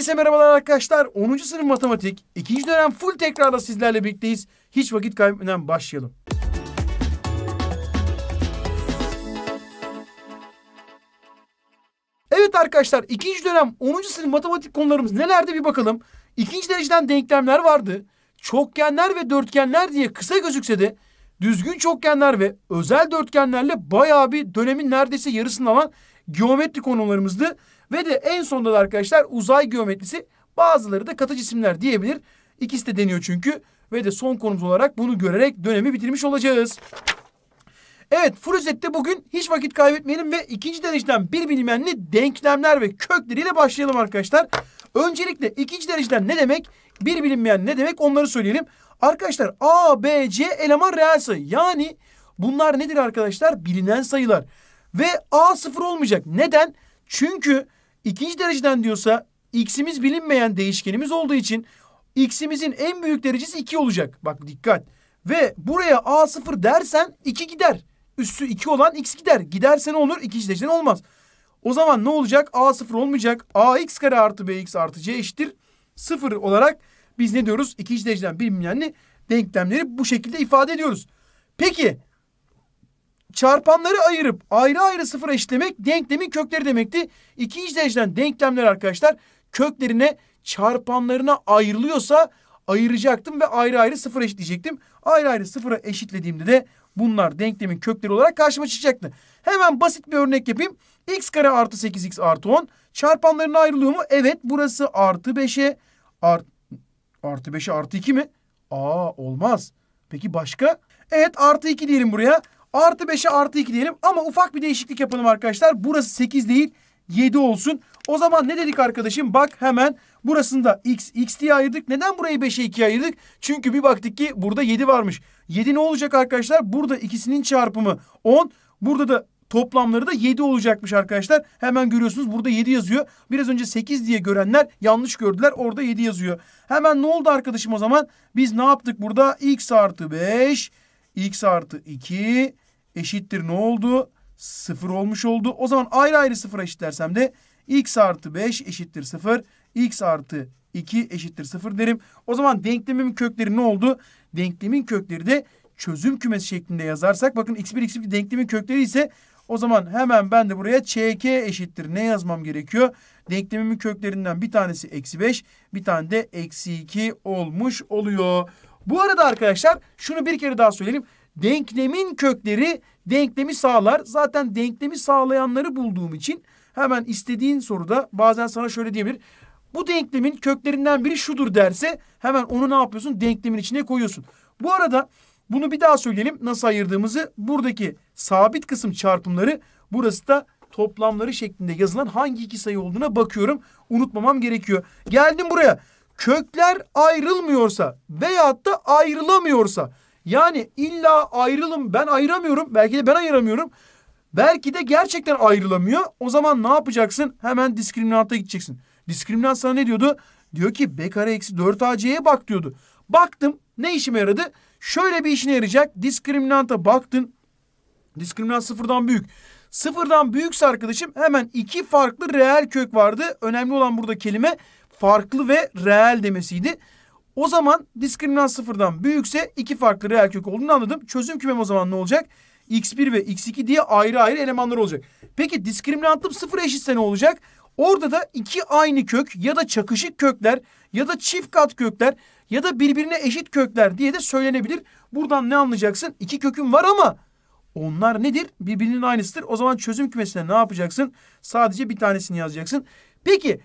Herkese merhabalar arkadaşlar. 10. sınıf matematik 2. dönem full tekrarda sizlerle birlikteyiz. Hiç vakit kaybetmeden başlayalım. Evet arkadaşlar 2. dönem 10. sınıf matematik konularımız nelerde bir bakalım. 2. dereceden denklemler vardı. Çokgenler ve dörtgenler diye kısa gözükse de düzgün çokgenler ve özel dörtgenlerle bayağı bir dönemin neredeyse yarısını alan geometri konularımızdı. Ve de en sonunda da arkadaşlar uzay geometrisi bazıları da katı cisimler diyebilir. İkisi de deniyor çünkü. Ve de son konumuz olarak bunu görerek dönemi bitirmiş olacağız. Evet Fruzet'te bugün hiç vakit kaybetmeyelim ve ikinci dereceden bir bilimenli denklemler ve kökleriyle başlayalım arkadaşlar. Öncelikle ikinci dereceden ne demek? Bir bilinmeyen ne demek onları söyleyelim. Arkadaşlar A, B, C eleman reel sayı. Yani bunlar nedir arkadaşlar? Bilinen sayılar. Ve A sıfır olmayacak. Neden? Çünkü İkinci dereceden diyorsa x'imiz bilinmeyen değişkenimiz olduğu için x'imizin en büyük derecesi 2 olacak. Bak dikkat. Ve buraya a0 dersen 2 gider. Üssü 2 olan x gider. Giderse ne olur? İkinci dereceden olmaz. O zaman ne olacak? a0 olmayacak. ax kare artı bx artı c eşittir. 0 olarak biz ne diyoruz? İkinci dereceden bilinmeyenli denklemleri bu şekilde ifade ediyoruz. Peki çarpanları ayırıp ayrı ayrı sıfıra eşitlemek denklemin kökleri demekti. İki dereceden denklemler arkadaşlar köklerine çarpanlarına ayrılıyorsa ayıracaktım ve ayrı ayrı sıfıra eşitleyecektim. Ayrı ayrı sıfıra eşitlediğimde de bunlar denklemin kökleri olarak karşıma çıkacaktı. Hemen basit bir örnek yapayım. x kare artı 8x artı 10 çarpanlarına ayrılıyor mu? Evet burası artı 5'e art, artı 5'e artı 2 mi? Aa olmaz. Peki başka? Evet artı 2 diyelim buraya. Artı 5'e artı 2 diyelim. Ama ufak bir değişiklik yapalım arkadaşlar. Burası 8 değil 7 olsun. O zaman ne dedik arkadaşım? Bak hemen burasını da x, x diye ayırdık. Neden burayı 5'e 2'ye ayırdık? Çünkü bir baktık ki burada 7 varmış. 7 ne olacak arkadaşlar? Burada ikisinin çarpımı 10. Burada da toplamları da 7 olacakmış arkadaşlar. Hemen görüyorsunuz burada 7 yazıyor. Biraz önce 8 diye görenler yanlış gördüler. Orada 7 yazıyor. Hemen ne oldu arkadaşım o zaman? Biz ne yaptık burada? x artı 5 x artı 2 eşittir ne oldu? 0 olmuş oldu. O zaman ayrı ayrı 0 eşitlersem de x artı 5 eşittir 0. x artı 2 eşittir 0 derim. O zaman denklemin kökleri ne oldu? Denklemin kökleri de çözüm kümesi şeklinde yazarsak bakın x1 x2 denklemin kökleri ise o zaman hemen ben de buraya ÇK eşittir. Ne yazmam gerekiyor? Denklemimin köklerinden bir tanesi eksi 5, bir tane de eksi 2 olmuş oluyor. Bu arada arkadaşlar şunu bir kere daha söyleyelim. Denklemin kökleri denklemi sağlar. Zaten denklemi sağlayanları bulduğum için hemen istediğin soruda bazen sana şöyle diyebilir. Bu denklemin köklerinden biri şudur derse hemen onu ne yapıyorsun? Denklemin içine koyuyorsun. Bu arada bunu bir daha söyleyelim nasıl ayırdığımızı. Buradaki sabit kısım çarpımları burası da toplamları şeklinde yazılan hangi iki sayı olduğuna bakıyorum. Unutmamam gerekiyor. Geldim buraya kökler ayrılmıyorsa veyahut da ayrılamıyorsa yani illa ayrılım ben ayıramıyorum belki de ben ayıramıyorum belki de gerçekten ayrılamıyor o zaman ne yapacaksın hemen diskriminanta gideceksin. Diskriminant sana ne diyordu? Diyor ki B kare eksi 4 AC'ye bak diyordu. Baktım ne işime yaradı? Şöyle bir işine yarayacak. Diskriminanta baktın. Diskriminant sıfırdan büyük. Sıfırdan büyükse arkadaşım hemen iki farklı reel kök vardı. Önemli olan burada kelime farklı ve reel demesiydi. O zaman diskriminant sıfırdan büyükse iki farklı reel kök olduğunu anladım. Çözüm kümem o zaman ne olacak? x1 ve x2 diye ayrı ayrı elemanlar olacak. Peki diskriminantım sıfır eşitse ne olacak? Orada da iki aynı kök ya da çakışık kökler ya da çift kat kökler ya da birbirine eşit kökler diye de söylenebilir. Buradan ne anlayacaksın? İki köküm var ama onlar nedir? Birbirinin aynısıdır. O zaman çözüm kümesine ne yapacaksın? Sadece bir tanesini yazacaksın. Peki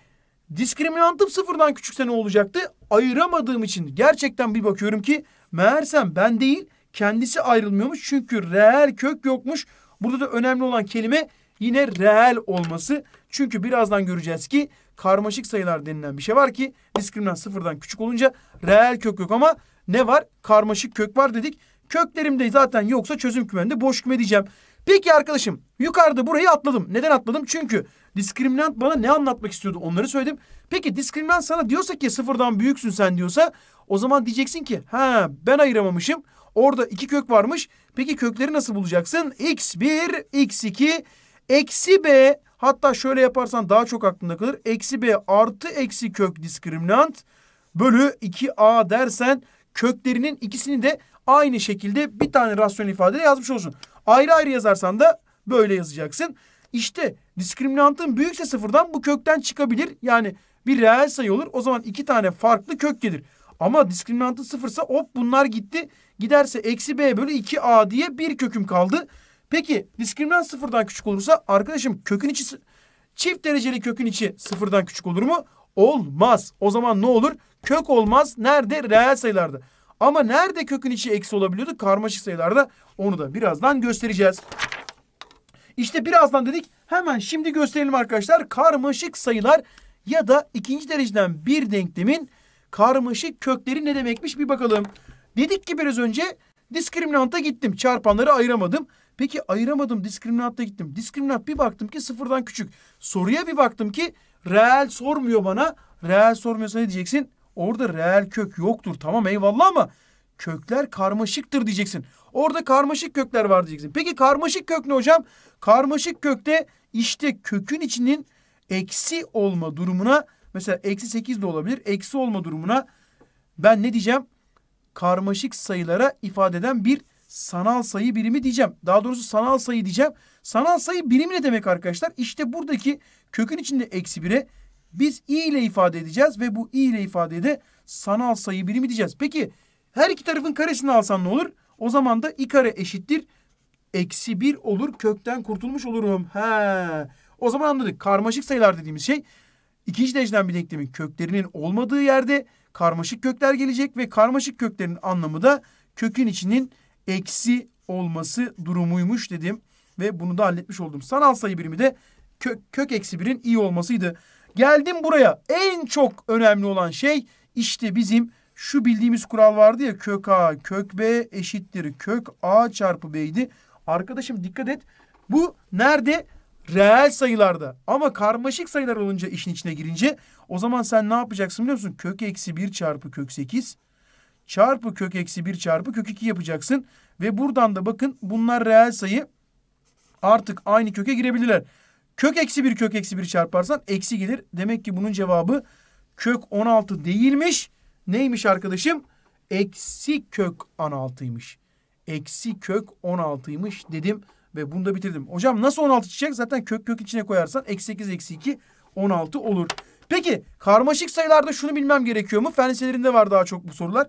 Diskriminantım sıfırdan küçükse ne olacaktı? Ayıramadığım için gerçekten bir bakıyorum ki meğersem ben değil kendisi ayrılmıyormuş. Çünkü reel kök yokmuş. Burada da önemli olan kelime yine reel olması. Çünkü birazdan göreceğiz ki karmaşık sayılar denilen bir şey var ki diskriminant sıfırdan küçük olunca reel kök yok ama ne var? Karmaşık kök var dedik. Köklerim de zaten yoksa çözüm kümemde boş küme diyeceğim. Peki arkadaşım yukarıda burayı atladım. Neden atladım? Çünkü Diskriminant bana ne anlatmak istiyordu onları söyledim. Peki diskriminant sana diyorsa ki sıfırdan büyüksün sen diyorsa o zaman diyeceksin ki ha ben ayıramamışım. Orada iki kök varmış. Peki kökleri nasıl bulacaksın? x1, x2, eksi b hatta şöyle yaparsan daha çok aklında kalır. Eksi b artı eksi kök diskriminant bölü 2a dersen köklerinin ikisini de aynı şekilde bir tane rasyonel ifadede yazmış olsun. Ayrı ayrı yazarsan da böyle yazacaksın. İşte diskriminantın büyükse sıfırdan bu kökten çıkabilir. Yani bir reel sayı olur. O zaman iki tane farklı kök gelir. Ama diskriminantı sıfırsa hop bunlar gitti. Giderse eksi b bölü 2a diye bir köküm kaldı. Peki diskriminant sıfırdan küçük olursa arkadaşım kökün içi çift dereceli kökün içi sıfırdan küçük olur mu? Olmaz. O zaman ne olur? Kök olmaz. Nerede? Reel sayılarda. Ama nerede kökün içi eksi olabiliyordu? Karmaşık sayılarda. Onu da birazdan göstereceğiz. İşte birazdan dedik hemen şimdi gösterelim arkadaşlar. Karmaşık sayılar ya da ikinci dereceden bir denklemin karmaşık kökleri ne demekmiş bir bakalım. Dedik ki biraz önce diskriminanta gittim. Çarpanları ayıramadım. Peki ayıramadım diskriminanta gittim. Diskriminant bir baktım ki sıfırdan küçük. Soruya bir baktım ki reel sormuyor bana. Reel sormuyorsa ne diyeceksin? Orada reel kök yoktur. Tamam eyvallah ama kökler karmaşıktır diyeceksin. Orada karmaşık kökler var diyeceksin. Peki karmaşık kök ne hocam? Karmaşık kökte işte kökün içinin eksi olma durumuna mesela eksi sekiz de olabilir. Eksi olma durumuna ben ne diyeceğim? Karmaşık sayılara ifade eden bir sanal sayı birimi diyeceğim. Daha doğrusu sanal sayı diyeceğim. Sanal sayı birimi ne demek arkadaşlar? İşte buradaki kökün içinde eksi bire biz i ile ifade edeceğiz ve bu i ile ifadeye de sanal sayı birimi diyeceğiz. Peki her iki tarafın karesini alsan ne olur? O zaman da i kare eşittir. Eksi bir olur kökten kurtulmuş olurum. He. O zaman anladık. Karmaşık sayılar dediğimiz şey ikinci dereceden bir denklemin köklerinin olmadığı yerde karmaşık kökler gelecek ve karmaşık köklerin anlamı da kökün içinin eksi olması durumuymuş dedim. Ve bunu da halletmiş oldum. Sanal sayı birimi de kök, kök eksi birin iyi olmasıydı. Geldim buraya. En çok önemli olan şey işte bizim şu bildiğimiz kural vardı ya kök A kök B eşittir kök A çarpı B'ydi. Arkadaşım dikkat et bu nerede? Reel sayılarda ama karmaşık sayılar olunca işin içine girince o zaman sen ne yapacaksın biliyor musun? Kök eksi 1 çarpı kök 8 çarpı kök eksi 1 çarpı kök 2 yapacaksın. Ve buradan da bakın bunlar reel sayı artık aynı köke girebilirler. Kök eksi 1 kök eksi 1 çarparsan eksi gelir. Demek ki bunun cevabı kök 16 değilmiş. Neymiş arkadaşım? Eksi kök 16'ymış. Eksi kök 16'ymış dedim ve bunu da bitirdim. Hocam nasıl 16 çıkacak? Zaten kök kök içine koyarsan eksi 8 eksi 2 16 olur. Peki karmaşık sayılarda şunu bilmem gerekiyor mu? Fen liselerinde var daha çok bu sorular.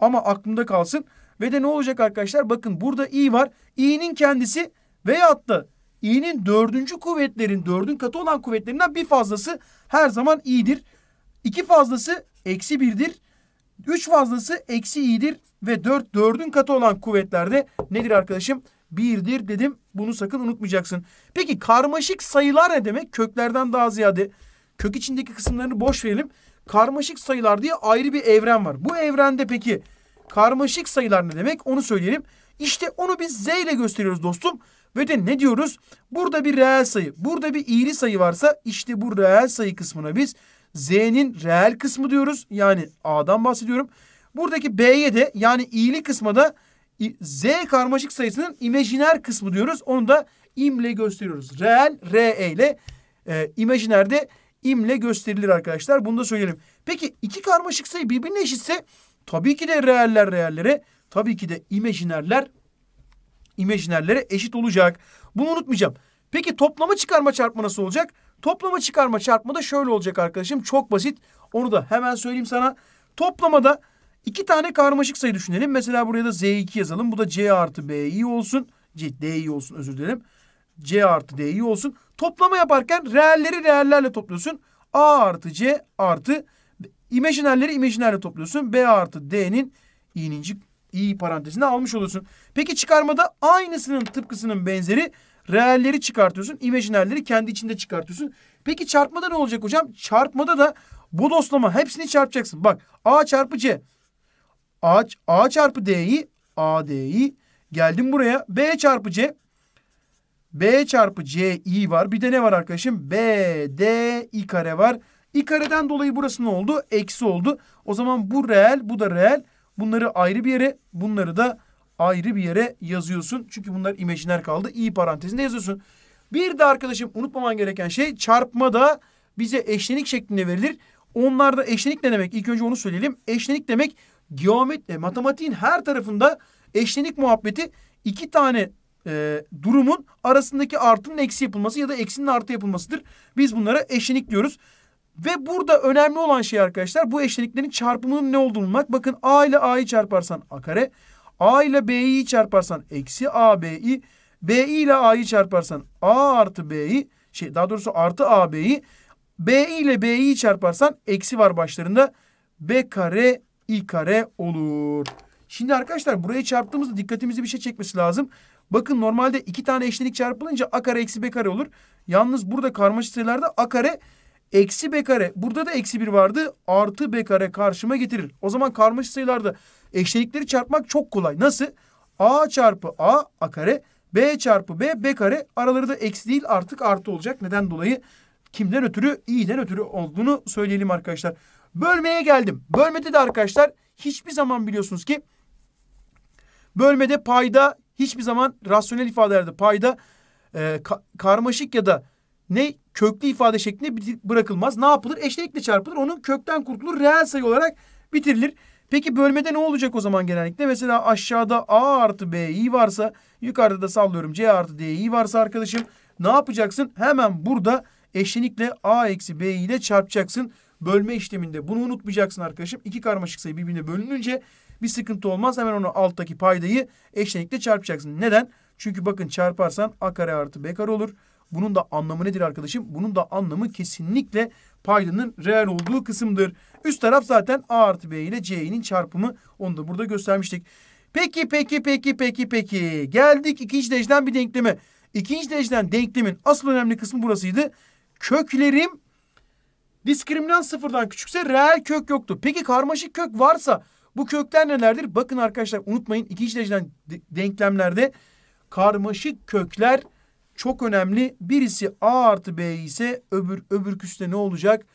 Ama aklımda kalsın. Ve de ne olacak arkadaşlar? Bakın burada i var. i'nin kendisi veyahut da i'nin dördüncü kuvvetlerin dördün katı olan kuvvetlerinden bir fazlası her zaman i'dir. İki fazlası eksi birdir. 3 fazlası eksi i'dir ve 4 4'ün katı olan kuvvetlerde nedir arkadaşım? 1'dir dedim. Bunu sakın unutmayacaksın. Peki karmaşık sayılar ne demek? Köklerden daha ziyade kök içindeki kısımlarını boş verelim. Karmaşık sayılar diye ayrı bir evren var. Bu evrende peki karmaşık sayılar ne demek? Onu söyleyelim. İşte onu biz z ile gösteriyoruz dostum. Ve de ne diyoruz? Burada bir reel sayı, burada bir iğri sayı varsa işte bu reel sayı kısmına biz Z'nin reel kısmı diyoruz. Yani A'dan bahsediyorum. Buradaki B'ye de yani iyili kısma da Z karmaşık sayısının imajiner kısmı diyoruz. Onu da imle gösteriyoruz. Reel RE ile e, imajiner imle gösterilir arkadaşlar. Bunu da söyleyelim. Peki iki karmaşık sayı birbirine eşitse tabii ki de reeller reellere tabii ki de imajinerler imajinerlere eşit olacak. Bunu unutmayacağım. Peki toplama çıkarma çarpma nasıl olacak? Toplama çıkarma çarpma da şöyle olacak arkadaşım. Çok basit. Onu da hemen söyleyeyim sana. Toplamada iki tane karmaşık sayı düşünelim. Mesela buraya da Z2 yazalım. Bu da C artı B'yi olsun. C, D'yi olsun özür dilerim. C artı D'yi olsun. Toplama yaparken reelleri reellerle topluyorsun. A artı C artı imajinerleri imajinerle topluyorsun. B artı D'nin i'ninci i parantezine almış oluyorsun. Peki çıkarmada aynısının tıpkısının benzeri Reelleri çıkartıyorsun. imajinerleri kendi içinde çıkartıyorsun. Peki çarpmada ne olacak hocam? Çarpmada da bu doslama hepsini çarpacaksın. Bak A çarpı C. A, A çarpı D'yi A D'yi geldim buraya. B çarpı C. B çarpı C i var. Bir de ne var arkadaşım? B D i kare var. i kareden dolayı burası ne oldu? Eksi oldu. O zaman bu reel, bu da reel. Bunları ayrı bir yere, bunları da ayrı bir yere yazıyorsun. Çünkü bunlar imajiner kaldı. i parantezinde yazıyorsun. Bir de arkadaşım unutmaman gereken şey çarpma da bize eşlenik şeklinde verilir. Onlarda eşlenik ne demek? İlk önce onu söyleyelim. Eşlenik demek geometri, matematiğin her tarafında eşlenik muhabbeti iki tane e, durumun arasındaki artının eksi yapılması ya da eksinin artı yapılmasıdır. Biz bunlara eşlenik diyoruz. Ve burada önemli olan şey arkadaşlar bu eşleniklerin çarpımının ne olduğunu bulmak. Bakın a ile a'yı çarparsan a kare. A ile B'yi çarparsan eksi AB'yi, B ile A'yı çarparsan A artı B'yi, şey daha doğrusu artı AB'yi, B ile B'yi çarparsan eksi var başlarında. B kare i kare olur. Şimdi arkadaşlar buraya çarptığımızda dikkatimizi bir şey çekmesi lazım. Bakın normalde iki tane eşlenik çarpılınca a kare eksi b kare olur. Yalnız burada karmaşık sayılarda a kare eksi b kare. Burada da eksi bir vardı. Artı b kare karşıma getirir. O zaman karmaşık sayılarda Eşlikleri çarpmak çok kolay. Nasıl? A çarpı A A kare B çarpı B B kare araları da eksi değil artık artı olacak. Neden dolayı? Kimden ötürü? İ'den ötürü olduğunu söyleyelim arkadaşlar. Bölmeye geldim. Bölmede de arkadaşlar hiçbir zaman biliyorsunuz ki bölmede payda hiçbir zaman rasyonel ifadelerde payda e, ka karmaşık ya da ne köklü ifade şeklinde bırakılmaz. Ne yapılır? Eşlenikle çarpılır. Onun kökten kurtulur. Reel sayı olarak bitirilir. Peki bölmede ne olacak o zaman genellikle? Mesela aşağıda A artı B varsa yukarıda da sallıyorum C artı D varsa arkadaşım ne yapacaksın? Hemen burada eşlenikle A eksi B ile çarpacaksın. Bölme işleminde bunu unutmayacaksın arkadaşım. İki karmaşık sayı birbirine bölününce bir sıkıntı olmaz. Hemen onu alttaki paydayı eşlenikle çarpacaksın. Neden? Çünkü bakın çarparsan A kare artı B kare olur. Bunun da anlamı nedir arkadaşım? Bunun da anlamı kesinlikle paydanın reel olduğu kısımdır. Üst taraf zaten A artı B ile C'nin çarpımı. Onu da burada göstermiştik. Peki peki peki peki peki. Geldik ikinci dereceden bir denkleme. İkinci dereceden denklemin asıl önemli kısmı burasıydı. Köklerim diskriminant sıfırdan küçükse reel kök yoktu. Peki karmaşık kök varsa bu kökler nelerdir? Bakın arkadaşlar unutmayın ikinci dereceden denklemlerde karmaşık kökler çok önemli. Birisi A artı B ise öbür öbürküsü de ne olacak?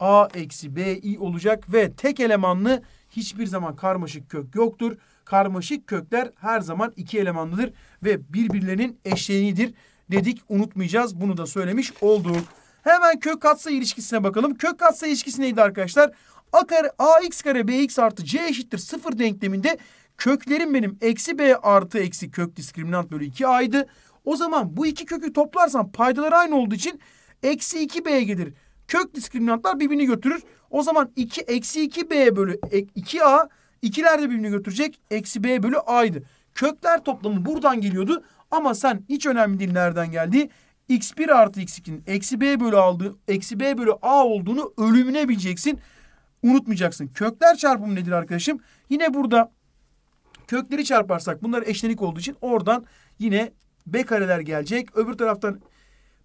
A eksi B i olacak ve tek elemanlı hiçbir zaman karmaşık kök yoktur. Karmaşık kökler her zaman iki elemanlıdır ve birbirlerinin eşleniğidir dedik. Unutmayacağız bunu da söylemiş olduk. Hemen kök katsayı ilişkisine bakalım. Kök katsayı ilişkisi neydi arkadaşlar? A kare, ax kare bx artı c eşittir sıfır denkleminde köklerim benim eksi b artı eksi kök diskriminant bölü 2a'ydı. O zaman bu iki kökü toplarsan paydalar aynı olduğu için eksi 2b'ye gelir. Kök diskriminantlar birbirini götürür. O zaman 2 eksi 2b bölü 2a ikiler de birbirini götürecek. Eksi b bölü a'ydı. Kökler toplamı buradan geliyordu. Ama sen hiç önemli değil nereden geldi. x1 artı x2'nin eksi b bölü aldığı, eksi b bölü a olduğunu ölümüne bileceksin. Unutmayacaksın. Kökler çarpımı nedir arkadaşım? Yine burada kökleri çarparsak bunlar eşlenik olduğu için oradan yine B kareler gelecek. Öbür taraftan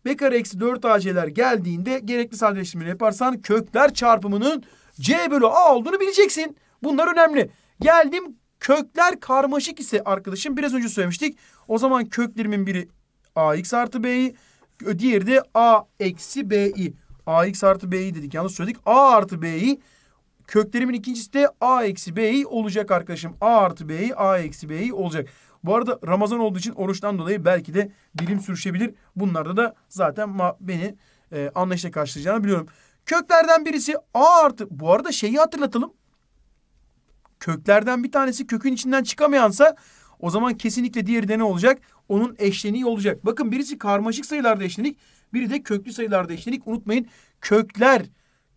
B kare eksi 4 AC'ler geldiğinde gerekli sadeleştirmeyi yaparsan kökler çarpımının C bölü A olduğunu bileceksin. Bunlar önemli. Geldim kökler karmaşık ise arkadaşım biraz önce söylemiştik. O zaman köklerimin biri AX artı B'yi diğeri de A eksi B'yi. AX artı B'yi dedik yanlış söyledik. A artı B'yi köklerimin ikincisi de A eksi B'yi olacak arkadaşım. A artı B'yi A eksi B'yi olacak. Bu arada Ramazan olduğu için oruçtan dolayı belki de dilim sürüşebilir. Bunlarda da zaten beni e, anlayışla karşılayacağını biliyorum. Köklerden birisi A artı. Bu arada şeyi hatırlatalım. Köklerden bir tanesi kökün içinden çıkamayansa o zaman kesinlikle diğeri de ne olacak? Onun eşleniği olacak. Bakın birisi karmaşık sayılarda eşlenik. Biri de köklü sayılarda eşlenik. Unutmayın kökler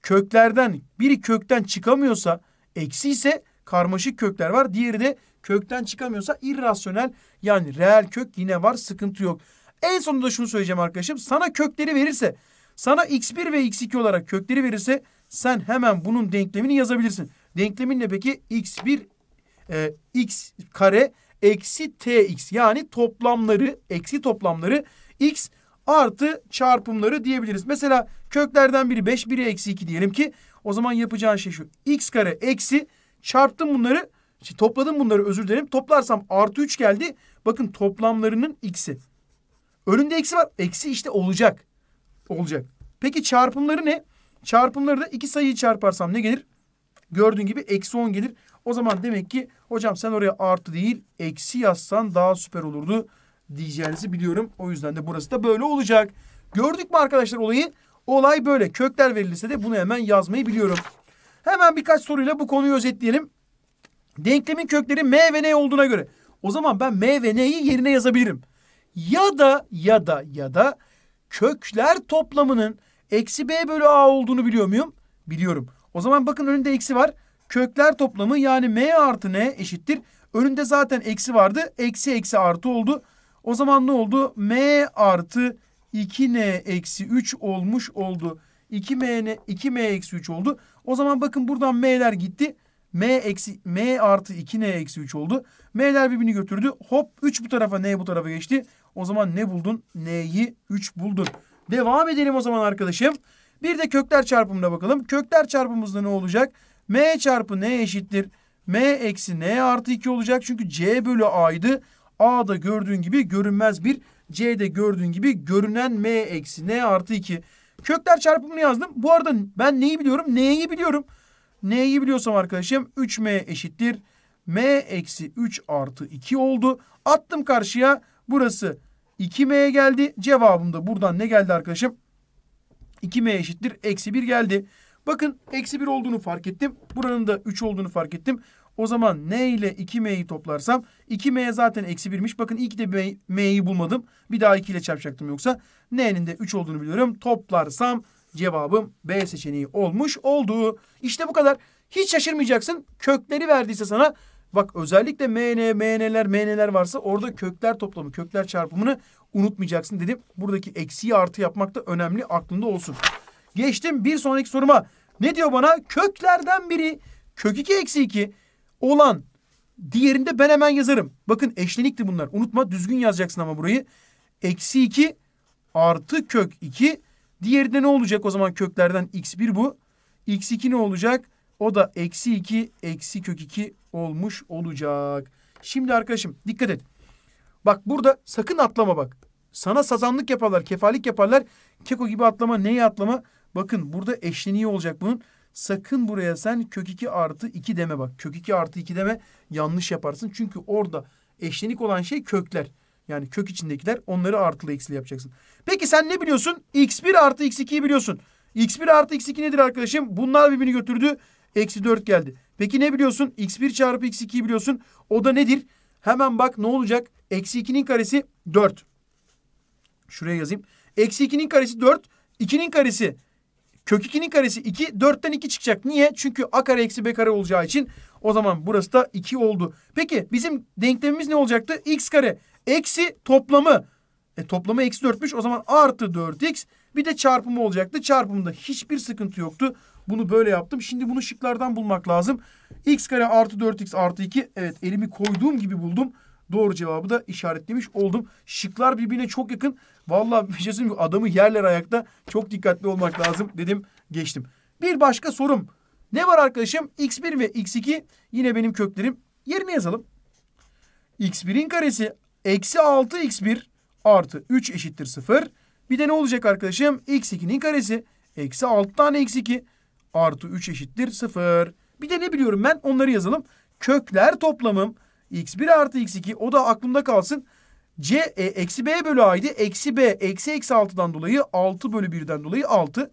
köklerden biri kökten çıkamıyorsa eksi ise karmaşık kökler var. Diğeri de kökten çıkamıyorsa irrasyonel yani reel kök yine var sıkıntı yok. En sonunda şunu söyleyeceğim arkadaşım sana kökleri verirse sana x1 ve x2 olarak kökleri verirse sen hemen bunun denklemini yazabilirsin. Denklemin ne peki? x1 e, x kare eksi tx yani toplamları eksi toplamları x artı çarpımları diyebiliriz. Mesela köklerden biri 5 biri eksi 2 diyelim ki o zaman yapacağın şey şu x kare eksi çarptım bunları Şimdi topladım bunları özür dilerim. Toplarsam artı üç geldi. Bakın toplamlarının x'i. Önünde eksi var. Eksi işte olacak. Olacak. Peki çarpımları ne? Çarpımları da iki sayıyı çarparsam ne gelir? Gördüğün gibi eksi on gelir. O zaman demek ki hocam sen oraya artı değil eksi yazsan daha süper olurdu diyeceğinizi biliyorum. O yüzden de burası da böyle olacak. Gördük mü arkadaşlar olayı? Olay böyle. Kökler verilirse de bunu hemen yazmayı biliyorum. Hemen birkaç soruyla bu konuyu özetleyelim. Denklemin kökleri m ve n olduğuna göre. O zaman ben m ve n'yi yerine yazabilirim. Ya da ya da ya da kökler toplamının eksi b bölü a olduğunu biliyor muyum? Biliyorum. O zaman bakın önünde eksi var. Kökler toplamı yani m artı n eşittir. Önünde zaten eksi vardı. Eksi eksi artı oldu. O zaman ne oldu? m artı 2n eksi 3 olmuş oldu. 2m, 2m eksi 3 oldu. O zaman bakın buradan m'ler gitti. M, eksi, M artı 2 N eksi 3 oldu. M'ler birbirini götürdü. Hop 3 bu tarafa N bu tarafa geçti. O zaman ne buldun? N'yi 3 buldun. Devam edelim o zaman arkadaşım. Bir de kökler çarpımına bakalım. Kökler çarpımımızda ne olacak? M çarpı N eşittir. M eksi N artı 2 olacak. Çünkü C bölü A'ydı. A'da gördüğün gibi görünmez bir. C'de gördüğün gibi görünen M eksi N artı 2. Kökler çarpımını yazdım. Bu arada ben neyi biliyorum? N'yi biliyorum. N'yi biliyorsam arkadaşım 3M eşittir. M eksi 3 artı 2 oldu. Attım karşıya. Burası 2 m geldi. Cevabım da buradan ne geldi arkadaşım? 2M eşittir. Eksi 1 geldi. Bakın eksi 1 olduğunu fark ettim. Buranın da 3 olduğunu fark ettim. O zaman n ile 2m'yi toplarsam 2m zaten eksi 1'miş. Bakın ilk de m'yi bulmadım. Bir daha 2 ile çarpacaktım yoksa. n'nin de 3 olduğunu biliyorum. Toplarsam Cevabım B seçeneği olmuş oldu. İşte bu kadar. Hiç şaşırmayacaksın. Kökleri verdiyse sana bak özellikle MN, MN'ler, MN'ler varsa orada kökler toplamı, kökler çarpımını unutmayacaksın dedim. Buradaki eksiği artı yapmak da önemli aklında olsun. Geçtim bir sonraki soruma. Ne diyor bana? Köklerden biri kök 2 eksi 2 olan diğerinde ben hemen yazarım. Bakın eşlenikti bunlar. Unutma düzgün yazacaksın ama burayı. Eksi 2 artı kök 2 Diğeri de ne olacak o zaman köklerden x1 bu. x2 ne olacak? O da eksi 2 eksi kök 2 olmuş olacak. Şimdi arkadaşım dikkat et. Bak burada sakın atlama bak. Sana sazanlık yaparlar, kefalik yaparlar. Keko gibi atlama, neyi atlama? Bakın burada eşleniği olacak bunun. Sakın buraya sen kök 2 artı 2 deme bak. Kök 2 artı 2 deme yanlış yaparsın. Çünkü orada eşlenik olan şey kökler. Yani kök içindekiler onları artılı eksili yapacaksın. Peki sen ne biliyorsun? X1 artı X2'yi biliyorsun. X1 artı X2 nedir arkadaşım? Bunlar birbirini götürdü. Eksi 4 geldi. Peki ne biliyorsun? X1 çarpı X2'yi biliyorsun. O da nedir? Hemen bak ne olacak? Eksi 2'nin karesi 4. Şuraya yazayım. Eksi 2'nin karesi 4. 2'nin karesi kök 2'nin karesi 2. 4'ten 2 çıkacak. Niye? Çünkü a kare eksi b kare olacağı için. O zaman burası da 2 oldu. Peki bizim denklemimiz ne olacaktı? x kare Eksi toplamı. E toplamı eksi 4'müş. O zaman artı 4x. Bir de çarpımı olacaktı. Çarpımında hiçbir sıkıntı yoktu. Bunu böyle yaptım. Şimdi bunu şıklardan bulmak lazım. x kare artı 4x artı 2. Evet elimi koyduğum gibi buldum. Doğru cevabı da işaretlemiş oldum. Şıklar birbirine çok yakın. Valla bir şey söyleyeyim adamı yerler ayakta. Çok dikkatli olmak lazım dedim geçtim. Bir başka sorum. Ne var arkadaşım? x1 ve x2 yine benim köklerim. Yerine yazalım. x1'in karesi Eksi 6x1 artı 3 eşittir 0. Bir de ne olacak arkadaşım? x2'nin karesi. Eksi 6 tane x2 artı 3 eşittir 0. Bir de ne biliyorum ben? Onları yazalım. Kökler toplamım x1 artı x2 o da aklımda kalsın. C e, eksi b bölü a'ydı. Eksi b eksi eksi 6'dan dolayı 6 bölü 1'den dolayı 6.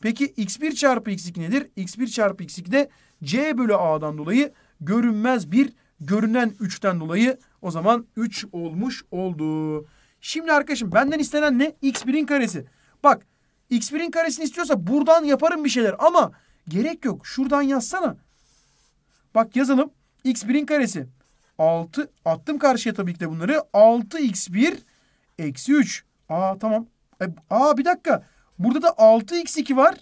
Peki x1 çarpı x2 nedir? x1 çarpı x2 de c bölü a'dan dolayı görünmez bir görünen 3'ten dolayı o zaman 3 olmuş oldu. Şimdi arkadaşım benden istenen ne? X1'in karesi. Bak X1'in karesini istiyorsa buradan yaparım bir şeyler ama gerek yok. Şuradan yazsana. Bak yazalım. X1'in karesi. 6 attım karşıya tabii ki de bunları. 6x1 eksi 3. Aa tamam. E, aa bir dakika. Burada da 6x2 var.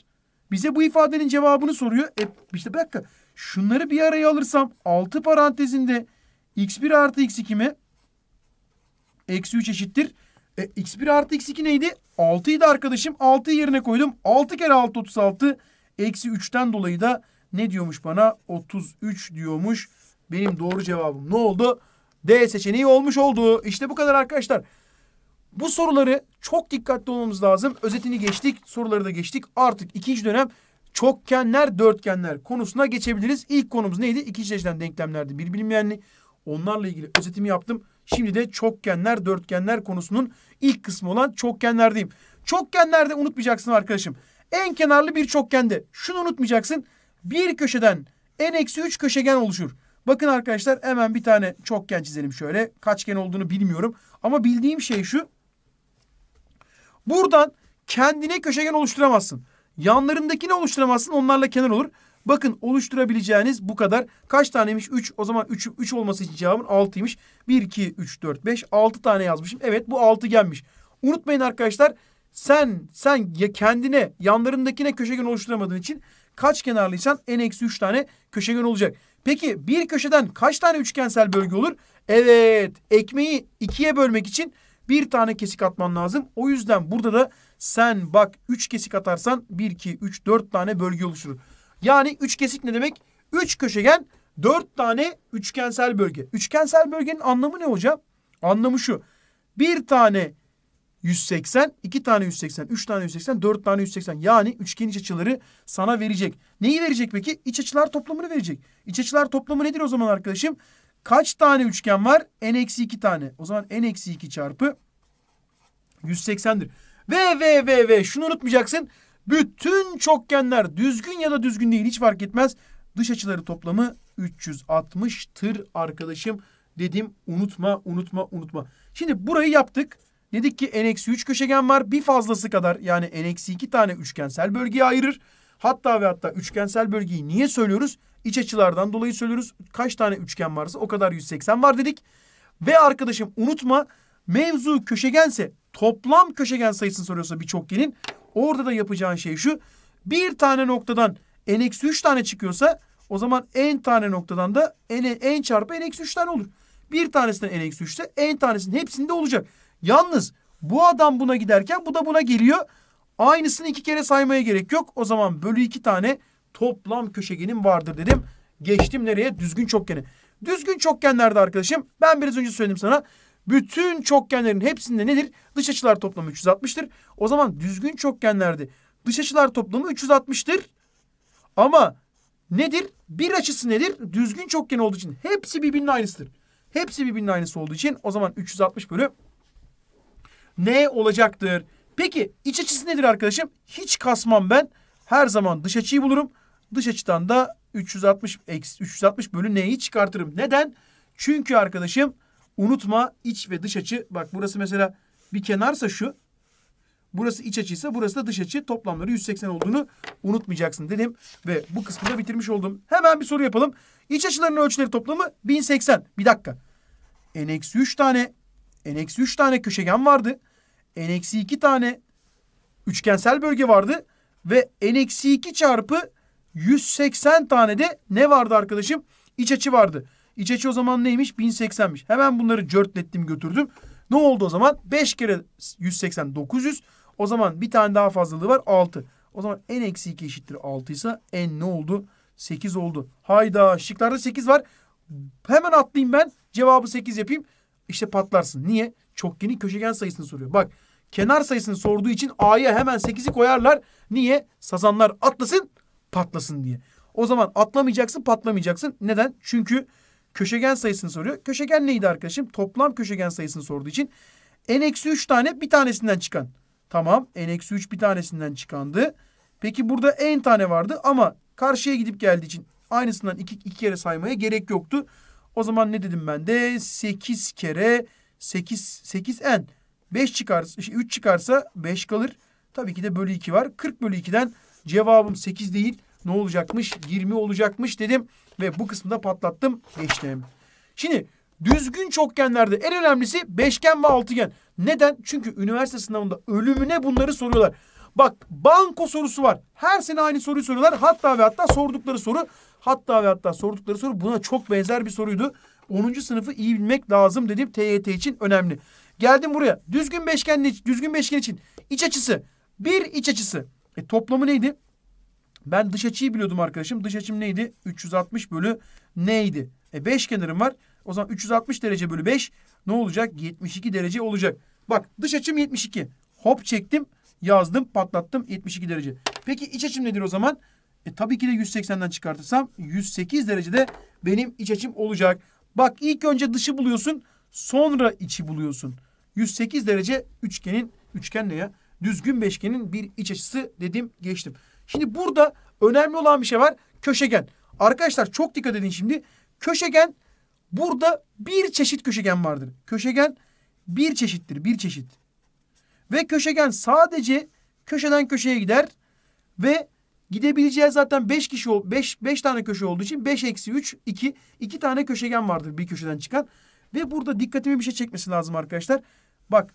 Bize bu ifadenin cevabını soruyor. E, işte bir dakika. Şunları bir araya alırsam 6 parantezinde x1 artı x2 mi? Eksi 3 eşittir. E, x1 artı x2 neydi? 6 idi arkadaşım. 6 yerine koydum. 6 kere 6 36. Eksi 3'ten dolayı da ne diyormuş bana? 33 diyormuş. Benim doğru cevabım ne oldu? D seçeneği olmuş oldu. İşte bu kadar arkadaşlar. Bu soruları çok dikkatli olmamız lazım. Özetini geçtik, soruları da geçtik. Artık ikinci dönem çokgenler, dörtgenler konusuna geçebiliriz. İlk konumuz neydi? İki eşleşen denklemlerdi. Bir bilinmeyenli. Onlarla ilgili özetimi yaptım. Şimdi de çokgenler, dörtgenler konusunun ilk kısmı olan çokgenlerdeyim. Çokgenlerde unutmayacaksın arkadaşım. En kenarlı bir çokgende. Şunu unutmayacaksın. Bir köşeden en eksi üç köşegen oluşur. Bakın arkadaşlar hemen bir tane çokgen çizelim şöyle. Kaçgen olduğunu bilmiyorum. Ama bildiğim şey şu. Buradan kendine köşegen oluşturamazsın. Yanlarındakini oluşturamazsın onlarla kenar olur. Bakın oluşturabileceğiniz bu kadar. Kaç taneymiş? 3. O zaman 3 3 olması için cevabın 6'ymış. 1 2 3 4 5 6 tane yazmışım. Evet bu 6 gelmiş. Unutmayın arkadaşlar. Sen sen ya kendine yanlarındakine köşegen oluşturamadığın için kaç kenarlıysan en eksi 3 tane köşegen olacak. Peki bir köşeden kaç tane üçgensel bölge olur? Evet ekmeği ikiye bölmek için bir tane kesik atman lazım. O yüzden burada da sen bak üç kesik atarsan bir, iki, üç, dört tane bölge oluşturur. Yani üç kesik ne demek? Üç köşegen dört tane üçgensel bölge. Üçgensel bölgenin anlamı ne hocam? Anlamı şu. Bir tane 180, 2 tane 180, 3 tane 180, 4 tane 180. Yani üçgen iç açıları sana verecek. Neyi verecek peki? İç açılar toplamını verecek. İç açılar toplamı nedir o zaman arkadaşım? Kaç tane üçgen var? N-2 tane. O zaman N-2 çarpı 180'dir. Ve ve ve ve şunu unutmayacaksın. Bütün çokgenler düzgün ya da düzgün değil hiç fark etmez. Dış açıları toplamı 360'tır arkadaşım dedim. Unutma, unutma, unutma. Şimdi burayı yaptık. Dedik ki n-3 köşegen var. Bir fazlası kadar yani n-2 tane üçgensel bölgeye ayırır. Hatta ve hatta üçgensel bölgeyi niye söylüyoruz? İç açılardan dolayı söylüyoruz. Kaç tane üçgen varsa o kadar 180 var dedik. Ve arkadaşım unutma mevzu köşegense toplam köşegen sayısını soruyorsa bir çokgenin orada da yapacağın şey şu. Bir tane noktadan n eksi 3 tane çıkıyorsa o zaman n tane noktadan da n, n çarpı n eksi 3 tane olur. Bir tanesinden n eksi 3 ise n tanesinin hepsinde olacak. Yalnız bu adam buna giderken bu da buna geliyor. Aynısını iki kere saymaya gerek yok. O zaman bölü iki tane toplam köşegenim vardır dedim. Geçtim nereye? Düzgün çokgene. Düzgün çokgenlerde arkadaşım ben biraz önce söyledim sana bütün çokgenlerin hepsinde nedir? Dış açılar toplamı 360'tır. O zaman düzgün çokgenlerde dış açılar toplamı 360'tır. Ama nedir? Bir açısı nedir? Düzgün çokgen olduğu için hepsi birbirinin aynısıdır. Hepsi birbirinin aynısı olduğu için o zaman 360 bölü ne olacaktır? Peki iç açısı nedir arkadaşım? Hiç kasmam ben. Her zaman dış açıyı bulurum. Dış açıdan da 360 360 bölü neyi çıkartırım? Neden? Çünkü arkadaşım Unutma iç ve dış açı. Bak burası mesela bir kenarsa şu. Burası iç açıysa burası da dış açı. Toplamları 180 olduğunu unutmayacaksın dedim. Ve bu kısmı da bitirmiş oldum. Hemen bir soru yapalım. İç açıların ölçüleri toplamı 1080. Bir dakika. N-3 tane N-3 tane köşegen vardı. N-2 tane üçgensel bölge vardı. Ve N-2 çarpı 180 tane de ne vardı arkadaşım? İç açı vardı. İçeçi o zaman neymiş? 1080'miş. Hemen bunları cörtlettim götürdüm. Ne oldu o zaman? 5 kere 180 900. O zaman bir tane daha fazlalığı var 6. O zaman en eksi 2 eşittir 6 ise en ne oldu? 8 oldu. Hayda şıklarda 8 var. Hemen atlayayım ben cevabı 8 yapayım. İşte patlarsın. Niye? Çokgenin köşegen sayısını soruyor. Bak kenar sayısını sorduğu için A'ya hemen 8'i koyarlar. Niye? Sazanlar atlasın patlasın diye. O zaman atlamayacaksın patlamayacaksın. Neden? Çünkü Köşegen sayısını soruyor. Köşegen neydi arkadaşım? Toplam köşegen sayısını sorduğu için n-3 tane bir tanesinden çıkan. Tamam n-3 bir tanesinden çıkandı. Peki burada n tane vardı ama karşıya gidip geldiği için aynısından iki, iki kere saymaya gerek yoktu. O zaman ne dedim ben de 8 kere 8 8 n 5 çıkarsa 3 çıkarsa 5 kalır. Tabii ki de bölü 2 var. 40 bölü 2'den cevabım 8 değil ne olacakmış? 20 olacakmış dedim ve bu kısmı patlattım geçtim. Şimdi düzgün çokgenlerde en önemlisi beşgen ve altıgen. Neden? Çünkü üniversite sınavında ölümüne bunları soruyorlar. Bak banko sorusu var. Her sene aynı soruyu soruyorlar. Hatta ve hatta sordukları soru hatta ve hatta sordukları soru buna çok benzer bir soruydu. 10. sınıfı iyi bilmek lazım dedim TYT için önemli. Geldim buraya. Düzgün beşgen düzgün beşgen için iç açısı bir iç açısı. E toplamı neydi? Ben dış açıyı biliyordum arkadaşım. Dış açım neydi? 360 bölü neydi? E 5 kenarım var. O zaman 360 derece bölü 5 ne olacak? 72 derece olacak. Bak dış açım 72. Hop çektim, yazdım, patlattım 72 derece. Peki iç açım nedir o zaman? E tabii ki de 180'den çıkartırsam 108 derecede benim iç açım olacak. Bak ilk önce dışı buluyorsun, sonra içi buluyorsun. 108 derece üçgenin, üçgen ne ya? Düzgün beşgenin bir iç açısı dedim geçtim. Şimdi burada önemli olan bir şey var. Köşegen. Arkadaşlar çok dikkat edin şimdi. Köşegen burada bir çeşit köşegen vardır. Köşegen bir çeşittir. Bir çeşit. Ve köşegen sadece köşeden köşeye gider ve gidebileceği zaten 5 kişi 5 5 tane köşe olduğu için 5 eksi 3 2 2 tane köşegen vardır bir köşeden çıkan. Ve burada dikkatimi bir şey çekmesi lazım arkadaşlar. Bak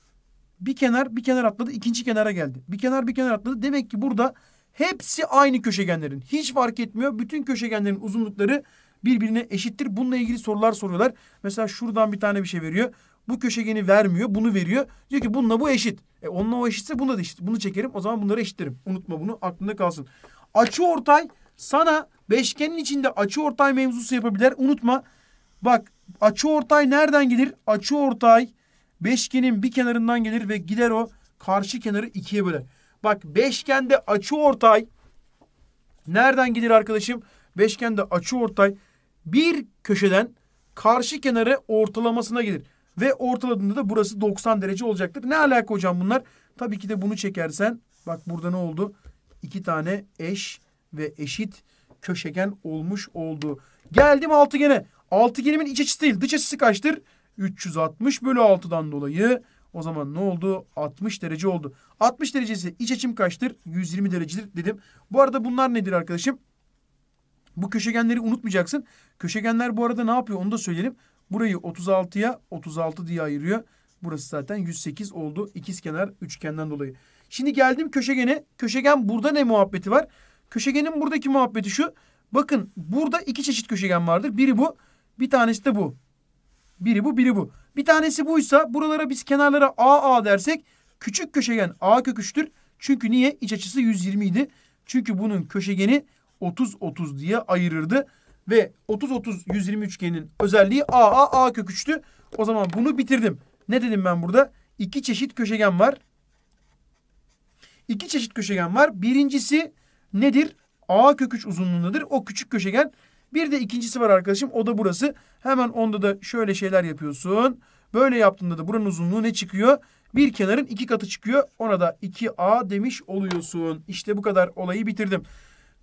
bir kenar bir kenar atladı ikinci kenara geldi. Bir kenar bir kenar atladı. Demek ki burada Hepsi aynı köşegenlerin. Hiç fark etmiyor. Bütün köşegenlerin uzunlukları birbirine eşittir. Bununla ilgili sorular soruyorlar. Mesela şuradan bir tane bir şey veriyor. Bu köşegeni vermiyor, bunu veriyor. Diyor ki bununla bu eşit. E onunla o eşitse bununla da eşit. Bunu çekerim, o zaman bunları eşitlerim. Unutma bunu, aklında kalsın. Açı ortay sana beşgenin içinde açı ortay mevzusu yapabilir. Unutma. Bak açı ortay nereden gelir? Açı ortay beşgenin bir kenarından gelir ve gider o karşı kenarı ikiye böler. Bak beşgende açı ortay nereden gelir arkadaşım? Beşgende açı ortay bir köşeden karşı kenarı ortalamasına gelir. Ve ortaladığında da burası 90 derece olacaktır. Ne alaka hocam bunlar? Tabii ki de bunu çekersen bak burada ne oldu? İki tane eş ve eşit köşegen olmuş oldu. Geldim altıgene. Altıgenimin iç açısı değil dış açısı kaçtır? 360 bölü 6'dan dolayı o zaman ne oldu? 60 derece oldu. 60 derecesi iç açım kaçtır? 120 derecedir dedim. Bu arada bunlar nedir arkadaşım? Bu köşegenleri unutmayacaksın. Köşegenler bu arada ne yapıyor onu da söyleyelim. Burayı 36'ya 36 diye ayırıyor. Burası zaten 108 oldu. İkizkenar üçgenden dolayı. Şimdi geldim köşegene. Köşegen burada ne muhabbeti var? Köşegenin buradaki muhabbeti şu. Bakın burada iki çeşit köşegen vardır. Biri bu. Bir tanesi de bu. Biri bu biri bu. Bir tanesi buysa buralara biz kenarlara AA dersek küçük köşegen A kök 3'tür. Çünkü niye? İç açısı 120 idi. Çünkü bunun köşegeni 30-30 diye ayırırdı. Ve 30-30 120 üçgenin özelliği AA A kök 3'tü. O zaman bunu bitirdim. Ne dedim ben burada? İki çeşit köşegen var. İki çeşit köşegen var. Birincisi nedir? A kök 3 uzunluğundadır. O küçük köşegen bir de ikincisi var arkadaşım o da burası. Hemen onda da şöyle şeyler yapıyorsun. Böyle yaptığında da buranın uzunluğu ne çıkıyor? Bir kenarın iki katı çıkıyor. Ona da 2A demiş oluyorsun. İşte bu kadar olayı bitirdim.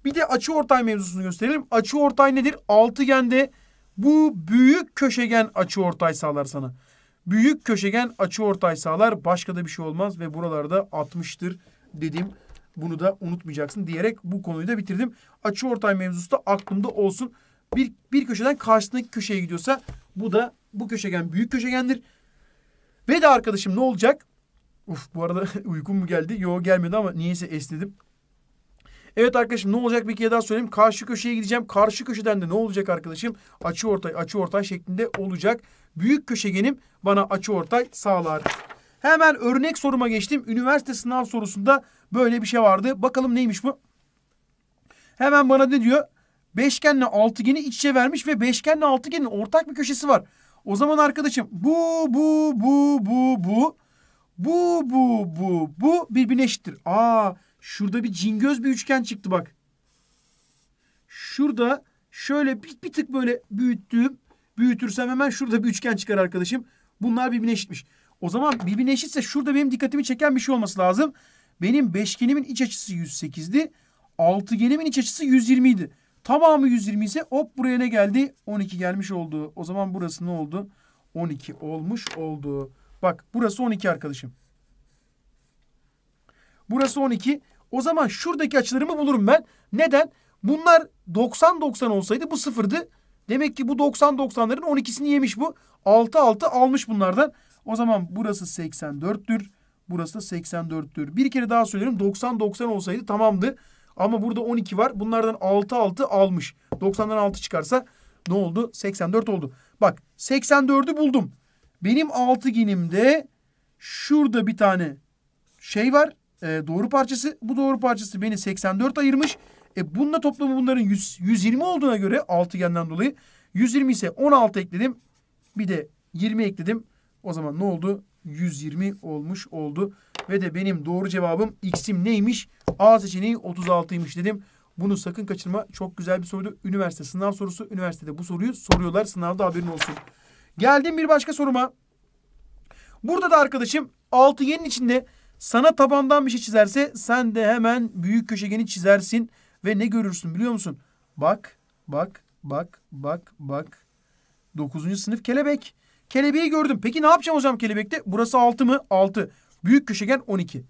Bir de açı ortay mevzusunu gösterelim. Açı ortay nedir? Altıgende bu büyük köşegen açı ortay sağlar sana. Büyük köşegen açı ortay sağlar. Başka da bir şey olmaz ve buralarda 60'tır dedim. Bunu da unutmayacaksın diyerek bu konuyu da bitirdim. Açı ortay mevzusu da aklımda olsun. Bir, bir köşeden karşısındaki köşeye gidiyorsa bu da bu köşegen büyük köşegendir. Ve de arkadaşım ne olacak? Uf bu arada uykum mu geldi? Yo gelmedi ama niyeyse esnedim. Evet arkadaşım ne olacak bir kere daha söyleyeyim. Karşı köşeye gideceğim. Karşı köşeden de ne olacak arkadaşım? Açı ortay açı ortay şeklinde olacak. Büyük köşegenim bana açı ortay sağlar. Hemen örnek soruma geçtim. Üniversite sınav sorusunda böyle bir şey vardı. Bakalım neymiş bu? Hemen bana ne diyor? Beşgenle altıgeni iç içe vermiş ve beşgenle altıgenin ortak bir köşesi var. O zaman arkadaşım bu bu bu bu bu bu bu bu bu birbirine eşittir. Aa şurada bir cingöz bir üçgen çıktı bak. Şurada şöyle bir, bir tık böyle büyüttüğüm büyütürsem hemen şurada bir üçgen çıkar arkadaşım. Bunlar birbirine eşitmiş. O zaman birbirine eşitse şurada benim dikkatimi çeken bir şey olması lazım. Benim beşgenimin iç açısı 108'di. Altıgenimin iç açısı 120 idi. Tamamı 120 ise hop buraya ne geldi? 12 gelmiş oldu. O zaman burası ne oldu? 12 olmuş oldu. Bak burası 12 arkadaşım. Burası 12. O zaman şuradaki açılarımı bulurum ben. Neden? Bunlar 90-90 olsaydı bu sıfırdı. Demek ki bu 90-90'ların 12'sini yemiş bu. 6-6 almış bunlardan. O zaman burası 84'tür. Burası da 84'tür. Bir kere daha söylüyorum. 90-90 olsaydı tamamdı. Ama burada 12 var. Bunlardan 6-6 almış. 90'dan 6 çıkarsa ne oldu? 84 oldu. Bak 84'ü buldum. Benim altıgenimde şurada bir tane şey var. E, doğru parçası. Bu doğru parçası beni 84 ayırmış. E bununla toplamı bunların 100, 120 olduğuna göre altıgenden dolayı 120 ise 16 ekledim. Bir de 20 ekledim. O zaman ne oldu? 120 olmuş oldu. Ve de benim doğru cevabım x'im neymiş? A seçeneği 36'ymış dedim. Bunu sakın kaçırma. Çok güzel bir soruydu. Üniversite sınav sorusu. Üniversitede bu soruyu soruyorlar. Sınavda haberin olsun. Geldim bir başka soruma. Burada da arkadaşım 6 altıgenin içinde sana tabandan bir şey çizerse sen de hemen büyük köşegeni çizersin ve ne görürsün biliyor musun? Bak, bak, bak, bak, bak. 9. sınıf kelebek. Kelebeği gördüm. Peki ne yapacağım hocam kelebekte? Burası 6 mı? 6. Büyük köşegen 12.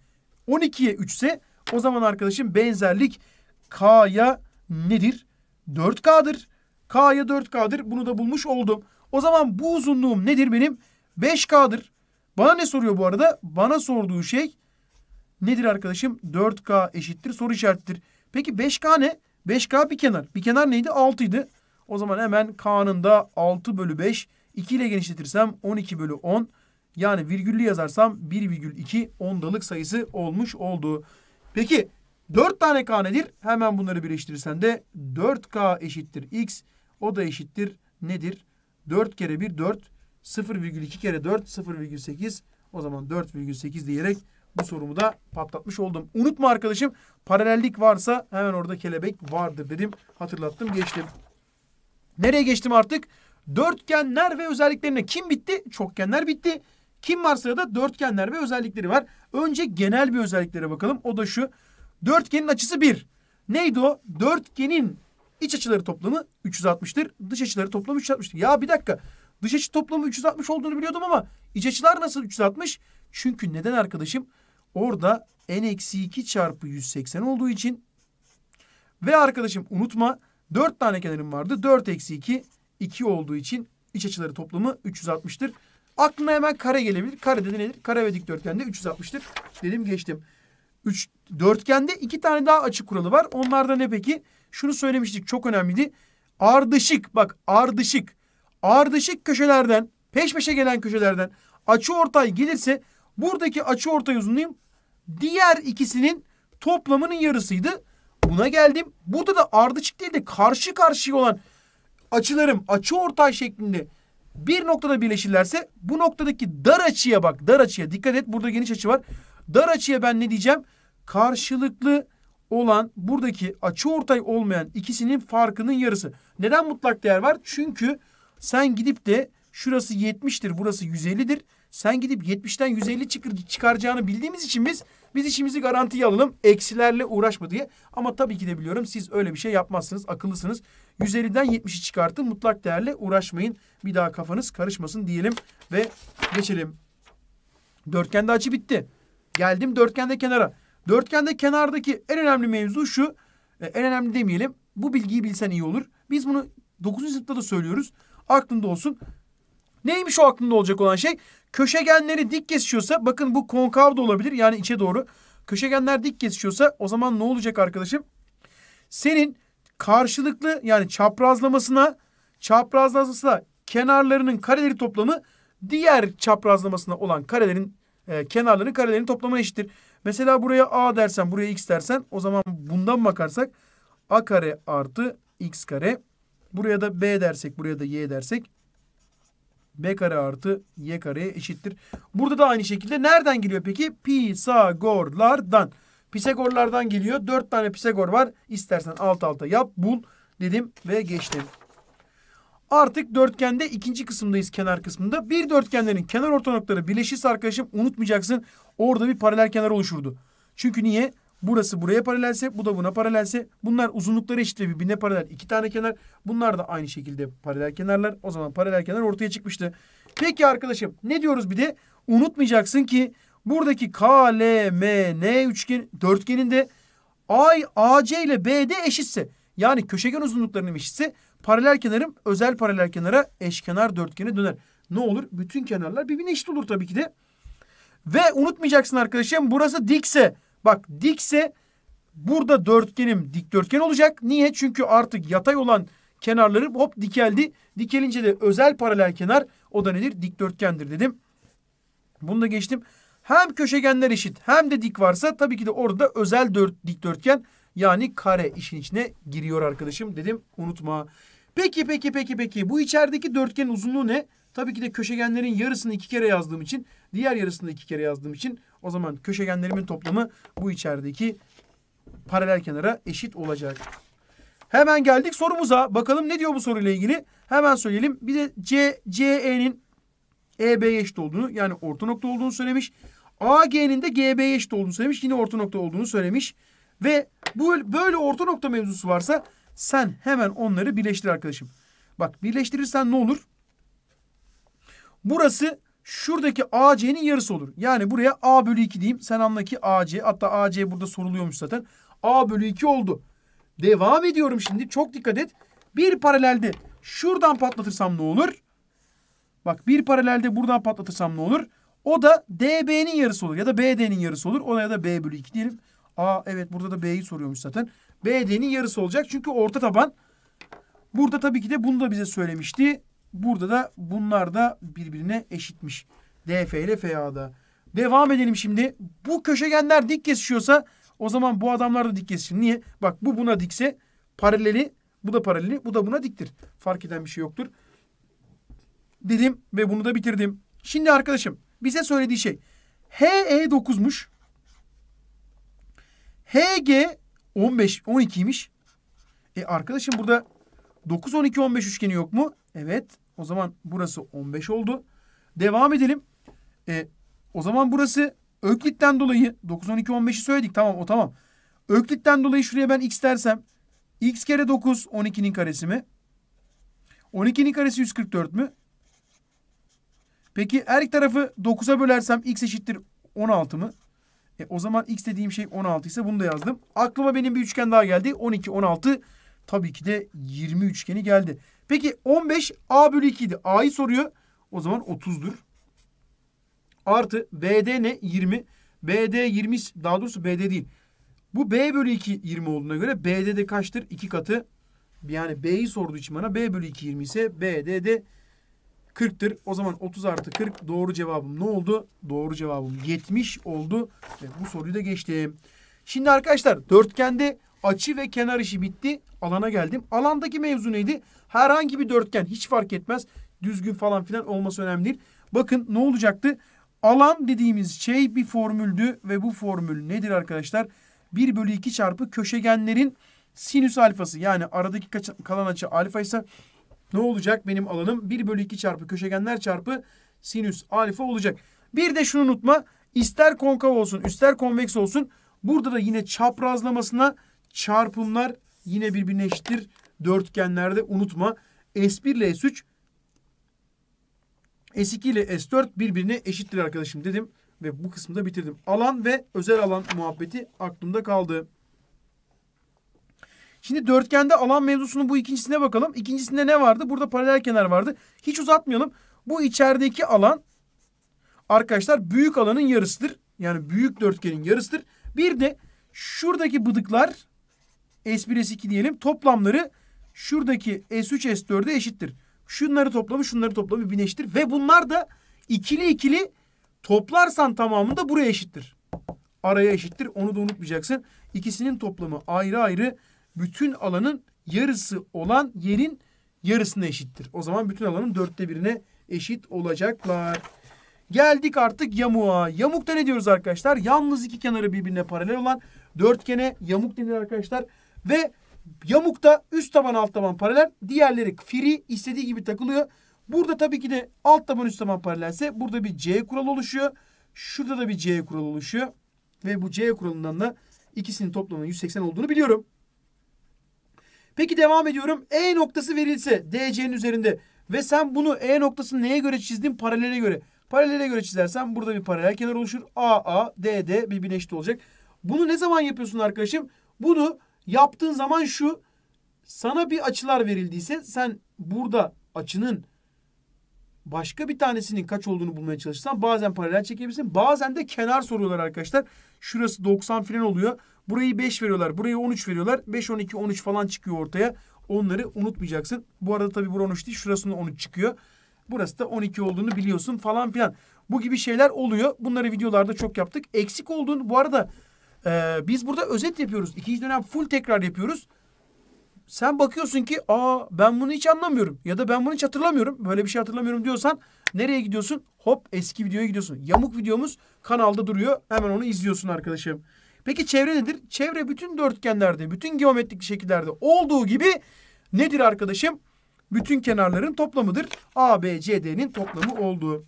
12'ye 3 ise o zaman arkadaşım benzerlik K'ya nedir? 4K'dır. K'ya 4K'dır. Bunu da bulmuş oldum. O zaman bu uzunluğum nedir benim? 5K'dır. Bana ne soruyor bu arada? Bana sorduğu şey nedir arkadaşım? 4K eşittir soru işarettir. Peki 5K ne? 5K bir kenar. Bir kenar neydi? 6 O zaman hemen K'nın da 6 bölü 5 2 ile genişletirsem 12 bölü 10 yani virgüllü yazarsam 1,2 ondalık sayısı olmuş oldu. Peki 4 tane k nedir? Hemen bunları birleştirirsen de 4k eşittir x o da eşittir nedir? 4 kere 1 4 0,2 kere 4 0,8 o zaman 4,8 diyerek bu sorumu da patlatmış oldum. Unutma arkadaşım paralellik varsa hemen orada kelebek vardır dedim. Hatırlattım geçtim. Nereye geçtim artık? dörtgenler ve özelliklerine kim bitti? Çokgenler bitti. Kim var sırada? Dörtgenler ve özellikleri var. Önce genel bir özelliklere bakalım. O da şu. Dörtgenin açısı 1. Neydi o? Dörtgenin iç açıları toplamı 360'tır. Dış açıları toplamı 360'tır. Ya bir dakika. Dış açı toplamı 360 olduğunu biliyordum ama iç açılar nasıl 360? Çünkü neden arkadaşım? Orada n-2 çarpı 180 olduğu için ve arkadaşım unutma 4 tane kenarım vardı. 4 eksi 2 2 olduğu için iç açıları toplamı 360'tır. Aklına hemen kare gelebilir. Kare de nedir? Kare ve dikdörtgen de 360'tır. Dedim geçtim. Üç, dörtgende iki tane daha açı kuralı var. Onlarda ne peki? Şunu söylemiştik çok önemliydi. Ardışık bak ardışık. Ardışık köşelerden peş peşe gelen köşelerden açı ortay gelirse buradaki açı ortay uzunluğum diğer ikisinin toplamının yarısıydı. Buna geldim. Burada da ardışık değil de karşı karşıya olan açılarım açı ortay şeklinde bir noktada birleşirlerse bu noktadaki dar açıya bak. Dar açıya dikkat et burada geniş açı var. Dar açıya ben ne diyeceğim? Karşılıklı olan buradaki açı ortay olmayan ikisinin farkının yarısı. Neden mutlak değer var? Çünkü sen gidip de şurası 70'tir burası 150'dir. Sen gidip 70'ten 150 çıkar, çıkaracağını bildiğimiz için biz biz işimizi garantiye alalım. Eksilerle uğraşma diye. Ama tabii ki de biliyorum siz öyle bir şey yapmazsınız. Akıllısınız. 150'den 70'i çıkartın. Mutlak değerle uğraşmayın. Bir daha kafanız karışmasın diyelim ve geçelim. Dörtgende açı bitti. Geldim dörtgende kenara. Dörtgende kenardaki en önemli mevzu şu. E, en önemli demeyelim. Bu bilgiyi bilsen iyi olur. Biz bunu 9. sınıfta da söylüyoruz. Aklında olsun. Neymiş o aklında olacak olan şey? Köşegenleri dik kesişiyorsa bakın bu konkav da olabilir yani içe doğru. Köşegenler dik kesişiyorsa o zaman ne olacak arkadaşım? Senin karşılıklı yani çaprazlamasına çaprazlamasına kenarlarının kareleri toplamı diğer çaprazlamasına olan karelerin e, kenarların karelerin toplamına eşittir. Mesela buraya a dersen buraya x dersen o zaman bundan bakarsak a kare artı x kare. Buraya da b dersek buraya da y dersek b kare artı y kareye eşittir. Burada da aynı şekilde nereden geliyor peki? Pisagorlardan. Pisagorlardan geliyor. Dört tane Pisagor var. İstersen alt alta yap bul dedim ve geçtim. Artık dörtgende ikinci kısımdayız kenar kısmında. Bir dörtgenlerin kenar orta noktaları birleşirse arkadaşım unutmayacaksın. Orada bir paralel kenar oluşurdu. Çünkü niye? Burası buraya paralelse, bu da buna paralelse. Bunlar uzunlukları eşit ve birbirine paralel iki tane kenar. Bunlar da aynı şekilde paralel kenarlar. O zaman paralel kenar ortaya çıkmıştı. Peki arkadaşım ne diyoruz bir de? Unutmayacaksın ki buradaki KLMN üçgen dörtgeninde de ay AC ile BD eşitse yani köşegen uzunluklarının eşitse paralel kenarım özel paralel kenara eşkenar dörtgene döner. Ne olur? Bütün kenarlar birbirine eşit olur tabii ki de. Ve unutmayacaksın arkadaşım burası dikse Bak dikse burada dörtgenim dikdörtgen olacak. Niye? Çünkü artık yatay olan kenarları hop dikeldi. Dikelince de özel paralel kenar o da nedir? Dikdörtgendir dedim. Bunu da geçtim. Hem köşegenler eşit hem de dik varsa tabii ki de orada özel dört, dikdörtgen yani kare işin içine giriyor arkadaşım dedim unutma. Peki peki peki peki bu içerideki dörtgenin uzunluğu ne? Tabii ki de köşegenlerin yarısını iki kere yazdığım için, diğer yarısını iki kere yazdığım için o zaman köşegenlerimin toplamı bu içerideki paralel kenara eşit olacak. Hemen geldik sorumuza. Bakalım ne diyor bu soruyla ilgili? Hemen söyleyelim. Bir de C, CE'nin EB'ye eşit olduğunu yani orta nokta olduğunu söylemiş. AG'nin de GB'ye eşit olduğunu söylemiş. Yine orta nokta olduğunu söylemiş. Ve bu böyle orta nokta mevzusu varsa sen hemen onları birleştir arkadaşım. Bak birleştirirsen ne olur? Burası şuradaki AC'nin yarısı olur. Yani buraya A bölü 2 diyeyim. Sen anla ki AC. Hatta AC burada soruluyormuş zaten. A bölü 2 oldu. Devam ediyorum şimdi. Çok dikkat et. Bir paralelde şuradan patlatırsam ne olur? Bak bir paralelde buradan patlatırsam ne olur? O da DB'nin yarısı olur. Ya da BD'nin yarısı olur. Ona ya da B bölü 2 diyelim. Aa evet burada da B'yi soruyormuş zaten. BD'nin yarısı olacak. Çünkü orta taban. Burada tabii ki de bunu da bize söylemişti. Burada da bunlar da birbirine eşitmiş. DF ile FA'da. Devam edelim şimdi. Bu köşegenler dik kesişiyorsa o zaman bu adamlar da dik kesişir. Niye? Bak bu buna dikse paraleli, bu da paraleli, bu da buna diktir. Fark eden bir şey yoktur. Dedim ve bunu da bitirdim. Şimdi arkadaşım bize söylediği şey HE 9'muş. HG 15 12'ymiş. E arkadaşım burada 9 12 15 üçgeni yok mu? Evet. O zaman burası 15 oldu. Devam edelim. E, o zaman burası Öklit'ten dolayı 9, 12, 15'i söyledik. Tamam o tamam. Öklit'ten dolayı şuraya ben x dersem x kere 9 12'nin karesi mi? 12'nin karesi 144 mü? Peki her iki tarafı 9'a bölersem x eşittir 16 mı? E, o zaman x dediğim şey 16 ise bunu da yazdım. Aklıma benim bir üçgen daha geldi. 12, 16 tabii ki de 20 üçgeni geldi. Peki 15 A bölü 2 idi. A'yı soruyor. O zaman 30'dur. Artı BD ne? 20. BD 20 daha doğrusu BD değil. Bu B bölü 2 20 olduğuna göre BD de kaçtır? 2 katı. Yani B'yi sorduğu için bana B bölü 2 20 ise BD de 40'tır. O zaman 30 artı 40 doğru cevabım ne oldu? Doğru cevabım 70 oldu. Ve bu soruyu da geçtim. Şimdi arkadaşlar dörtgende Açı ve kenar işi bitti. Alana geldim. Alandaki mevzu neydi? Herhangi bir dörtgen hiç fark etmez. Düzgün falan filan olması önemli değil. Bakın ne olacaktı? Alan dediğimiz şey bir formüldü ve bu formül nedir arkadaşlar? 1 bölü 2 çarpı köşegenlerin sinüs alfası yani aradaki kalan açı alfa ise ne olacak benim alanım? 1 bölü 2 çarpı köşegenler çarpı sinüs alfa olacak. Bir de şunu unutma ister konkav olsun ister konveks olsun burada da yine çaprazlamasına Çarpımlar yine birbirine eşittir. Dörtgenlerde unutma. S1 ile S3 S2 ile S4 birbirine eşittir arkadaşım dedim. Ve bu kısmı da bitirdim. Alan ve özel alan muhabbeti aklımda kaldı. Şimdi dörtgende alan mevzusunun bu ikincisine bakalım. İkincisinde ne vardı? Burada paralel kenar vardı. Hiç uzatmayalım. Bu içerideki alan arkadaşlar büyük alanın yarısıdır. Yani büyük dörtgenin yarısıdır. Bir de şuradaki bıdıklar S1 S2 diyelim. Toplamları şuradaki S3 S4'e eşittir. Şunları toplamı şunları toplamı birbirine Ve bunlar da ikili ikili toplarsan tamamında buraya eşittir. Araya eşittir. Onu da unutmayacaksın. İkisinin toplamı ayrı ayrı bütün alanın yarısı olan yerin yarısına eşittir. O zaman bütün alanın dörtte birine eşit olacaklar. Geldik artık yamuğa. Yamukta ne diyoruz arkadaşlar? Yalnız iki kenarı birbirine paralel olan dörtgene yamuk denir arkadaşlar. Ve yamukta üst taban alt taban paralel. Diğerleri free istediği gibi takılıyor. Burada tabii ki de alt taban üst taban paralelse burada bir C kuralı oluşuyor. Şurada da bir C kuralı oluşuyor. Ve bu C kuralından da ikisinin toplamının 180 olduğunu biliyorum. Peki devam ediyorum. E noktası verilse DC'nin üzerinde ve sen bunu E noktasını neye göre çizdin? Paralele göre. Paralele göre çizersen burada bir paralel kenar oluşur. AA, DD birbirine eşit olacak. Bunu ne zaman yapıyorsun arkadaşım? Bunu Yaptığın zaman şu sana bir açılar verildiyse sen burada açının başka bir tanesinin kaç olduğunu bulmaya çalışırsan bazen paralel çekebilirsin. Bazen de kenar soruyorlar arkadaşlar. Şurası 90 falan oluyor. Burayı 5 veriyorlar. Burayı 13 veriyorlar. 5, 12, 13 falan çıkıyor ortaya. Onları unutmayacaksın. Bu arada tabii burası 13 değil. Şurasında 13 çıkıyor. Burası da 12 olduğunu biliyorsun falan filan. Bu gibi şeyler oluyor. Bunları videolarda çok yaptık. Eksik olduğun bu arada ee, biz burada özet yapıyoruz. İkinci dönem full tekrar yapıyoruz. Sen bakıyorsun ki aa ben bunu hiç anlamıyorum ya da ben bunu hiç hatırlamıyorum. Böyle bir şey hatırlamıyorum diyorsan nereye gidiyorsun? Hop eski videoya gidiyorsun. Yamuk videomuz kanalda duruyor. Hemen onu izliyorsun arkadaşım. Peki çevre nedir? Çevre bütün dörtgenlerde, bütün geometrik şekillerde olduğu gibi nedir arkadaşım? Bütün kenarların toplamıdır. A, B, C, D'nin toplamı olduğu.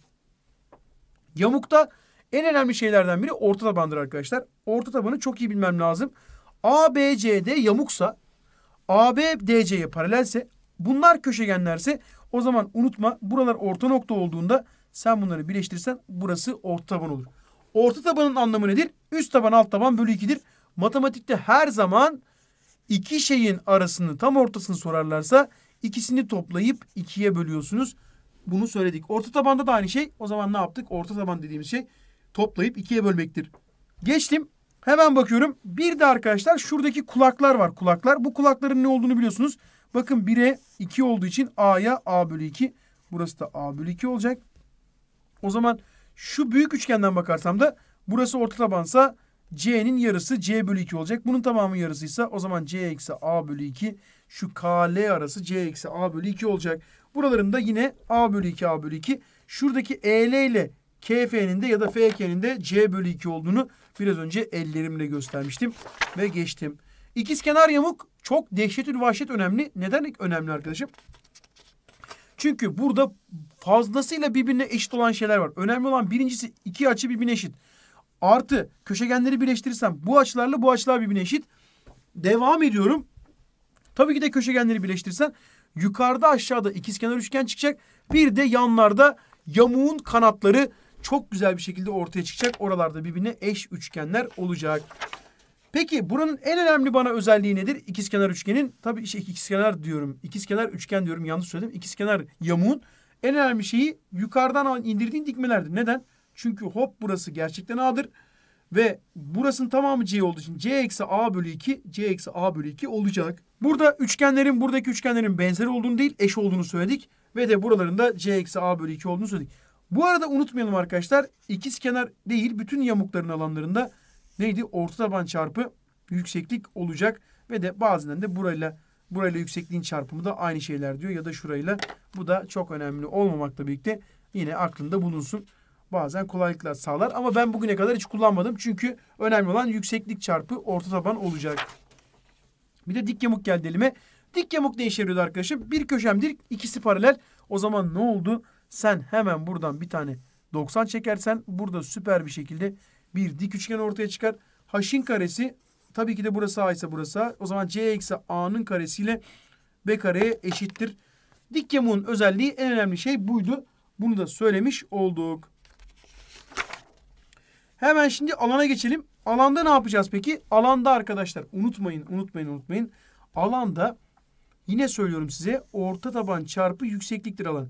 Yamukta en önemli şeylerden biri orta tabandır arkadaşlar. Orta tabanı çok iyi bilmem lazım. ABCD yamuksa, ABDC'ye paralelse, bunlar köşegenlerse o zaman unutma buralar orta nokta olduğunda sen bunları birleştirirsen burası orta taban olur. Orta tabanın anlamı nedir? Üst taban alt taban bölü 2'dir. Matematikte her zaman iki şeyin arasını tam ortasını sorarlarsa ikisini toplayıp ikiye bölüyorsunuz. Bunu söyledik. Orta tabanda da aynı şey. O zaman ne yaptık? Orta taban dediğimiz şey toplayıp ikiye bölmektir. Geçtim. Hemen bakıyorum. Bir de arkadaşlar şuradaki kulaklar var. Kulaklar. Bu kulakların ne olduğunu biliyorsunuz. Bakın 1'e 2 olduğu için A'ya A bölü 2. Burası da A bölü 2 olacak. O zaman şu büyük üçgenden bakarsam da burası orta tabansa C'nin yarısı C bölü 2 olacak. Bunun tamamı yarısıysa o zaman C eksi A bölü 2 şu KL arası C eksi A bölü 2 olacak. Buraların da yine A bölü 2 A bölü 2. Şuradaki EL ile KF'nin de ya da FK'nin de C bölü 2 olduğunu biraz önce ellerimle göstermiştim ve geçtim. İkiz kenar yamuk çok dehşetül vahşet önemli. Neden önemli arkadaşım? Çünkü burada fazlasıyla birbirine eşit olan şeyler var. Önemli olan birincisi iki açı birbirine eşit. Artı köşegenleri birleştirirsem bu açılarla bu açılar birbirine eşit. Devam ediyorum. Tabii ki de köşegenleri birleştirirsen yukarıda aşağıda ikizkenar üçgen çıkacak. Bir de yanlarda yamuğun kanatları çok güzel bir şekilde ortaya çıkacak. Oralarda birbirine eş üçgenler olacak. Peki buranın en önemli bana özelliği nedir? İkizkenar üçgenin tabii işte ikizkenar diyorum. İkizkenar üçgen diyorum yanlış söyledim. İkizkenar yamuğun en önemli şeyi yukarıdan indirdiğin dikmelerdir. Neden? Çünkü hop burası gerçekten A'dır. Ve burasının tamamı C olduğu için C eksi A bölü 2, C eksi A bölü 2 olacak. Burada üçgenlerin buradaki üçgenlerin benzer olduğunu değil eş olduğunu söyledik. Ve de buralarında C eksi A bölü 2 olduğunu söyledik. Bu arada unutmayalım arkadaşlar ikiz kenar değil bütün yamukların alanlarında neydi? Orta taban çarpı yükseklik olacak ve de bazen de burayla burayla yüksekliğin çarpımı da aynı şeyler diyor ya da şurayla bu da çok önemli olmamakla birlikte yine aklında bulunsun. Bazen kolaylıklar sağlar ama ben bugüne kadar hiç kullanmadım çünkü önemli olan yükseklik çarpı orta taban olacak. Bir de dik yamuk geldi elime. Dik yamuk ne işe yarıyordu arkadaşım? Bir köşem dik, ikisi paralel. O zaman ne oldu? Sen hemen buradan bir tane 90 çekersen burada süper bir şekilde bir dik üçgen ortaya çıkar. H'in karesi tabii ki de burası A ise burası A. O zaman C eksi A'nın karesiyle B kareye eşittir. Dik yamuğun özelliği en önemli şey buydu. Bunu da söylemiş olduk. Hemen şimdi alana geçelim. Alanda ne yapacağız peki? Alanda arkadaşlar unutmayın, unutmayın, unutmayın. Alanda yine söylüyorum size orta taban çarpı yüksekliktir alan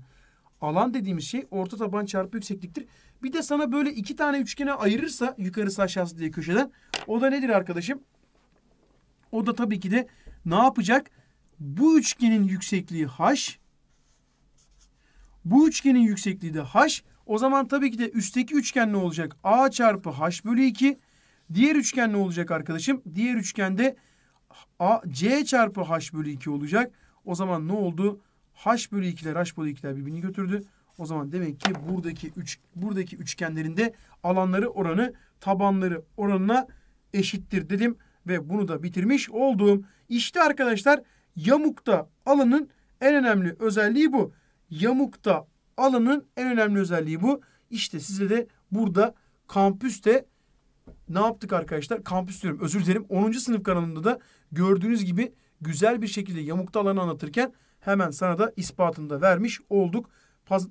alan dediğimiz şey orta taban çarpı yüksekliktir. Bir de sana böyle iki tane üçgene ayırırsa yukarısı aşağısı diye köşeden o da nedir arkadaşım? O da tabii ki de ne yapacak? Bu üçgenin yüksekliği h. Bu üçgenin yüksekliği de h. O zaman tabii ki de üstteki üçgen ne olacak? a çarpı h bölü 2. Diğer üçgen ne olacak arkadaşım? Diğer üçgende a, c çarpı h bölü 2 olacak. O zaman ne oldu? H bölü 2'ler H bölü 2'ler birbirini götürdü. O zaman demek ki buradaki üç, buradaki üçgenlerin de alanları oranı tabanları oranına eşittir dedim. Ve bunu da bitirmiş olduğum. İşte arkadaşlar yamukta alanın en önemli özelliği bu. Yamukta alanın en önemli özelliği bu. İşte size de burada kampüste ne yaptık arkadaşlar? Kampüs diyorum özür dilerim. 10. sınıf kanalında da gördüğünüz gibi güzel bir şekilde yamukta alanı anlatırken hemen sana da ispatını da vermiş olduk. Paz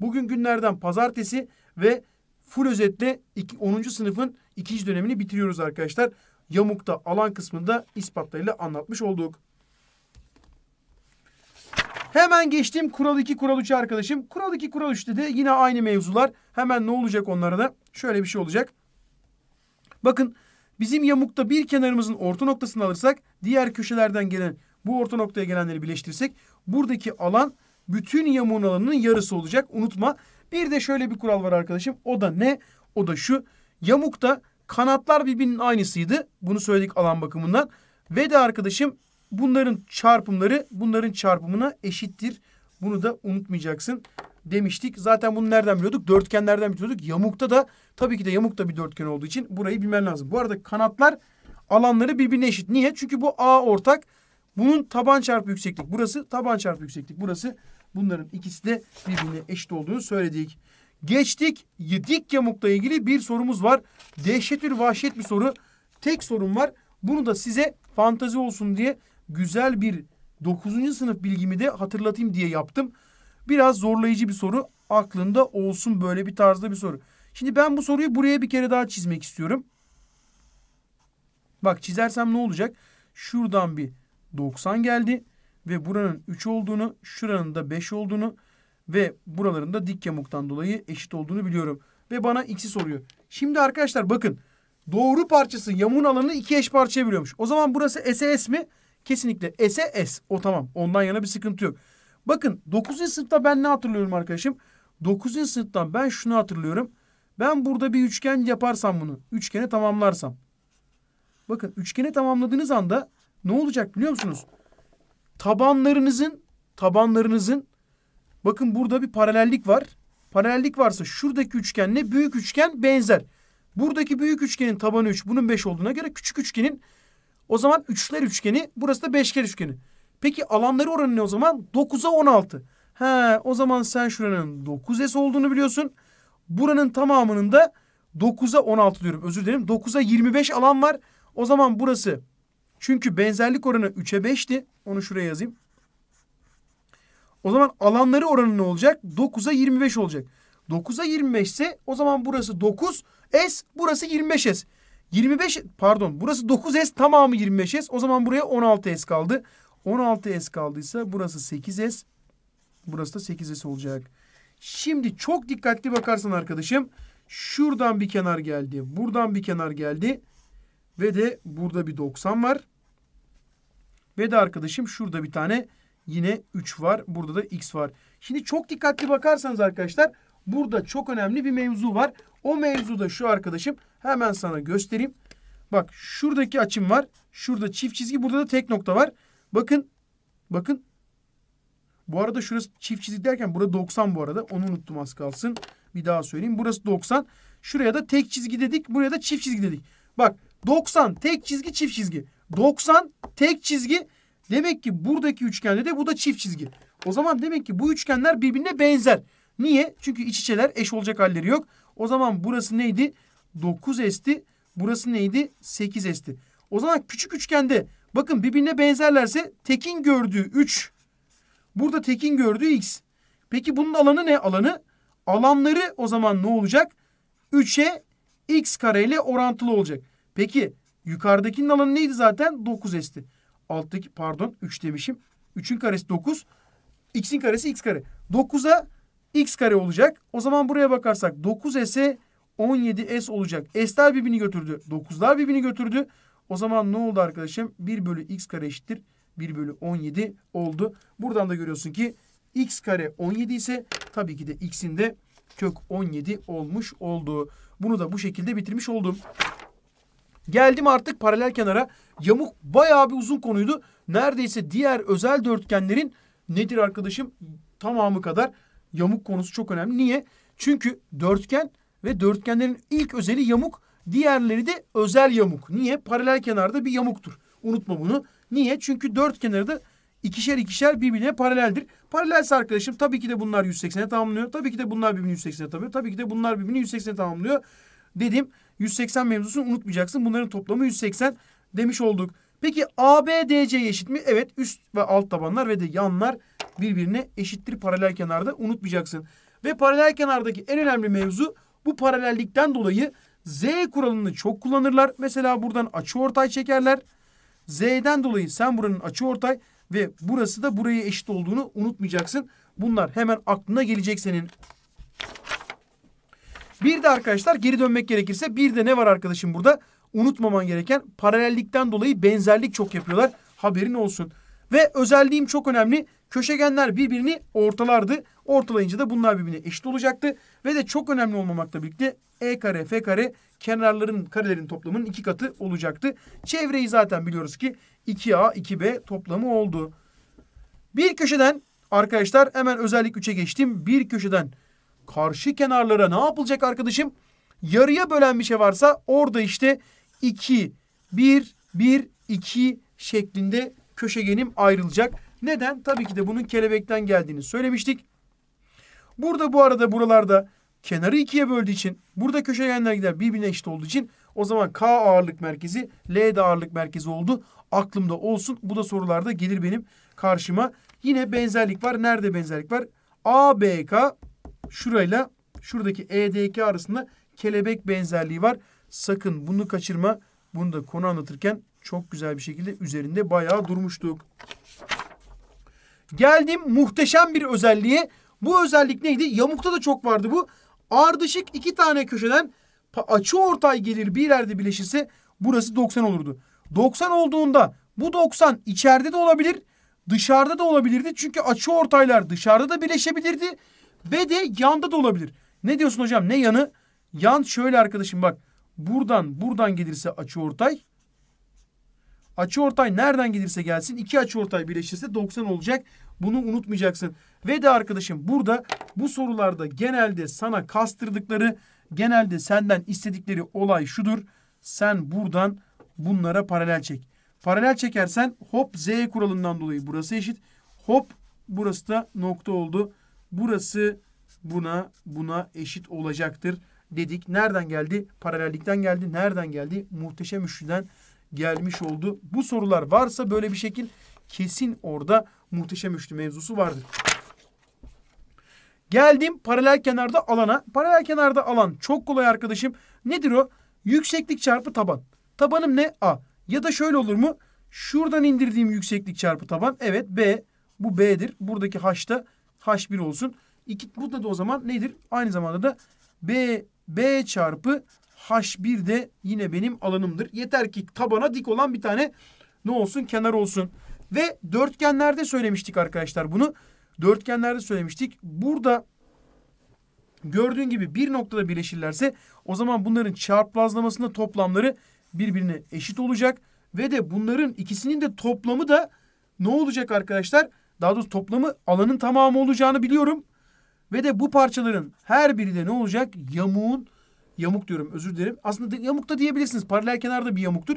Bugün günlerden pazartesi ve full özetle 10. sınıfın 2. dönemini bitiriyoruz arkadaşlar. Yamuk'ta alan kısmında ispatlarıyla anlatmış olduk. Hemen geçtim kural 2 kural 3'e arkadaşım. Kural 2 kural 3'te de yine aynı mevzular. Hemen ne olacak onlara da? Şöyle bir şey olacak. Bakın bizim yamukta bir kenarımızın orta noktasını alırsak diğer köşelerden gelen bu orta noktaya gelenleri birleştirsek buradaki alan bütün yamuğun alanının yarısı olacak. Unutma. Bir de şöyle bir kural var arkadaşım. O da ne? O da şu. Yamukta kanatlar birbirinin aynısıydı. Bunu söyledik alan bakımından. Ve de arkadaşım bunların çarpımları bunların çarpımına eşittir. Bunu da unutmayacaksın demiştik. Zaten bunu nereden biliyorduk? Dörtgenlerden biliyorduk. Yamukta da tabii ki de yamukta bir dörtgen olduğu için burayı bilmen lazım. Bu arada kanatlar alanları birbirine eşit. Niye? Çünkü bu A ortak bunun taban çarpı yükseklik burası, taban çarpı yükseklik burası. Bunların ikisi de birbirine eşit olduğunu söyledik. Geçtik dik yamukla ilgili bir sorumuz var. Dehşetül vahşet bir soru. Tek sorum var. Bunu da size fantazi olsun diye güzel bir 9. sınıf bilgimi de hatırlatayım diye yaptım. Biraz zorlayıcı bir soru. Aklında olsun böyle bir tarzda bir soru. Şimdi ben bu soruyu buraya bir kere daha çizmek istiyorum. Bak çizersem ne olacak? Şuradan bir 90 geldi. Ve buranın 3 olduğunu, şuranın da 5 olduğunu ve buraların da dik yamuktan dolayı eşit olduğunu biliyorum. Ve bana x'i soruyor. Şimdi arkadaşlar bakın. Doğru parçası yamuğun alanını iki eş parçaya bölüyormuş. O zaman burası SS mi? Kesinlikle SS. O tamam. Ondan yana bir sıkıntı yok. Bakın 9. sınıfta ben ne hatırlıyorum arkadaşım? 9. sınıftan ben şunu hatırlıyorum. Ben burada bir üçgen yaparsam bunu. Üçgeni tamamlarsam. Bakın üçgeni tamamladığınız anda ne olacak biliyor musunuz? Tabanlarınızın tabanlarınızın bakın burada bir paralellik var. Paralellik varsa şuradaki üçgenle büyük üçgen benzer. Buradaki büyük üçgenin tabanı 3, bunun 5 olduğuna göre küçük üçgenin o zaman üçler üçgeni, burası da beşler üçgeni. Peki alanları oranı ne o zaman? 9'a 16. He, o zaman sen şuranın 9S olduğunu biliyorsun. Buranın tamamının da 9'a 16 diyorum. Özür dilerim. 9'a 25 alan var. O zaman burası çünkü benzerlik oranı 3'e 5'ti. Onu şuraya yazayım. O zaman alanları oranı ne olacak? 9'a 25 olacak. 9'a 25 ise o zaman burası 9 S, burası 25 S. 25 pardon burası 9 S tamamı 25 S. O zaman buraya 16 S kaldı. 16 S kaldıysa burası 8 S. Burası da 8 S olacak. Şimdi çok dikkatli bakarsan arkadaşım. Şuradan bir kenar geldi. Buradan bir kenar geldi. Ve de burada bir 90 var. Ve de arkadaşım şurada bir tane yine 3 var. Burada da x var. Şimdi çok dikkatli bakarsanız arkadaşlar burada çok önemli bir mevzu var. O mevzu da şu arkadaşım hemen sana göstereyim. Bak şuradaki açım var. Şurada çift çizgi burada da tek nokta var. Bakın bakın. Bu arada şurası çift çizgi derken burada 90 bu arada. Onu unuttum az kalsın. Bir daha söyleyeyim. Burası 90. Şuraya da tek çizgi dedik. Buraya da çift çizgi dedik. Bak 90 tek çizgi çift çizgi. 90 tek çizgi. Demek ki buradaki üçgende de bu da çift çizgi. O zaman demek ki bu üçgenler birbirine benzer. Niye? Çünkü iç içeler eş olacak halleri yok. O zaman burası neydi? 9 esti. Burası neydi? 8 esti. O zaman küçük üçgende bakın birbirine benzerlerse tekin gördüğü 3. Burada tekin gördüğü x. Peki bunun alanı ne? Alanı alanları o zaman ne olacak? 3'e x kareyle orantılı olacak. Peki Yukarıdakinin alanı neydi zaten? 9 s'ti. Alttaki pardon 3 demişim. 3'ün karesi 9. X'in karesi x kare. 9'a x kare olacak. O zaman buraya bakarsak 9 s'e 17 s olacak. S'ler birbirini götürdü. 9'lar birbirini götürdü. O zaman ne oldu arkadaşım? 1 bölü x kare eşittir. 1 bölü 17 oldu. Buradan da görüyorsun ki x kare 17 ise tabii ki de x'in de kök 17 olmuş oldu. Bunu da bu şekilde bitirmiş oldum. Geldim artık paralel kenara. Yamuk bayağı bir uzun konuydu. Neredeyse diğer özel dörtgenlerin nedir arkadaşım tamamı kadar yamuk konusu çok önemli. Niye? Çünkü dörtgen ve dörtgenlerin ilk özeli yamuk. Diğerleri de özel yamuk. Niye? Paralel kenarda bir yamuktur. Unutma bunu. Niye? Çünkü dört kenarı da ikişer ikişer birbirine paraleldir. Paralelse arkadaşım tabii ki de bunlar 180'e tamamlıyor. Tabii ki de bunlar birbirini 180'e tamamlıyor. Tabii ki de bunlar birbirini 180'e tamamlıyor. Dedim 180 mevzusunu unutmayacaksın. Bunların toplamı 180 demiş olduk. Peki ABDC eşit mi? Evet üst ve alt tabanlar ve de yanlar birbirine eşittir paralel kenarda unutmayacaksın. Ve paralel kenardaki en önemli mevzu bu paralellikten dolayı Z kuralını çok kullanırlar. Mesela buradan açı ortay çekerler. Z'den dolayı sen buranın açı ortay ve burası da buraya eşit olduğunu unutmayacaksın. Bunlar hemen aklına gelecek senin. Bir de arkadaşlar geri dönmek gerekirse bir de ne var arkadaşım burada? Unutmaman gereken paralellikten dolayı benzerlik çok yapıyorlar. Haberin olsun. Ve özelliğim çok önemli. Köşegenler birbirini ortalardı. Ortalayınca da bunlar birbirine eşit olacaktı. Ve de çok önemli olmamakla birlikte E kare F kare kenarların karelerin toplamının iki katı olacaktı. Çevreyi zaten biliyoruz ki 2A 2B toplamı oldu. Bir köşeden arkadaşlar hemen özellik 3'e geçtim. Bir köşeden karşı kenarlara ne yapılacak arkadaşım? Yarıya bölen bir şey varsa orada işte 2, 1, 1, 2 şeklinde köşegenim ayrılacak. Neden? Tabii ki de bunun kelebekten geldiğini söylemiştik. Burada bu arada buralarda kenarı ikiye böldüğü için burada köşegenler gider birbirine eşit olduğu için o zaman K ağırlık merkezi L de ağırlık merkezi oldu. Aklımda olsun. Bu da sorularda gelir benim karşıma. Yine benzerlik var. Nerede benzerlik var? ABK şurayla şuradaki ED2 arasında kelebek benzerliği var. Sakın bunu kaçırma. Bunu da konu anlatırken çok güzel bir şekilde üzerinde bayağı durmuştuk. Geldim muhteşem bir özelliğe. Bu özellik neydi? Yamukta da çok vardı bu. Ardışık iki tane köşeden açı ortay gelir bir yerde birleşirse burası 90 olurdu. 90 olduğunda bu 90 içeride de olabilir, dışarıda da olabilirdi. Çünkü açı ortaylar dışarıda da birleşebilirdi. Ve de yanda da olabilir. Ne diyorsun hocam? Ne yanı? Yan şöyle arkadaşım bak. Buradan buradan gelirse açı ortay. Açı ortay nereden gelirse gelsin iki açı ortay birleşirse 90 olacak. Bunu unutmayacaksın. Ve de arkadaşım burada bu sorularda genelde sana kastırdıkları genelde senden istedikleri olay şudur. Sen buradan bunlara paralel çek. Paralel çekersen hop z kuralından dolayı burası eşit. Hop burası da nokta oldu. Burası buna buna eşit olacaktır dedik. Nereden geldi? Paralellikten geldi. Nereden geldi? Muhteşem üçlüden gelmiş oldu. Bu sorular varsa böyle bir şekil kesin orada muhteşem üçlü mevzusu vardır. Geldim paralel kenarda alana. Paralel kenarda alan çok kolay arkadaşım. Nedir o? Yükseklik çarpı taban. Tabanım ne? A. Ya da şöyle olur mu? Şuradan indirdiğim yükseklik çarpı taban. Evet B. Bu B'dir. Buradaki H H1 olsun. İki, burada da o zaman nedir? Aynı zamanda da B, B çarpı H1 de yine benim alanımdır. Yeter ki tabana dik olan bir tane ne olsun? Kenar olsun. Ve dörtgenlerde söylemiştik arkadaşlar bunu. Dörtgenlerde söylemiştik. Burada gördüğün gibi bir noktada birleşirlerse o zaman bunların çarprazlamasında toplamları birbirine eşit olacak. Ve de bunların ikisinin de toplamı da ne olacak arkadaşlar? daha doğrusu toplamı alanın tamamı olacağını biliyorum. Ve de bu parçaların her biri de ne olacak? Yamuğun, yamuk diyorum özür dilerim. Aslında yamuk da diyebilirsiniz. Paralel kenarda bir yamuktur.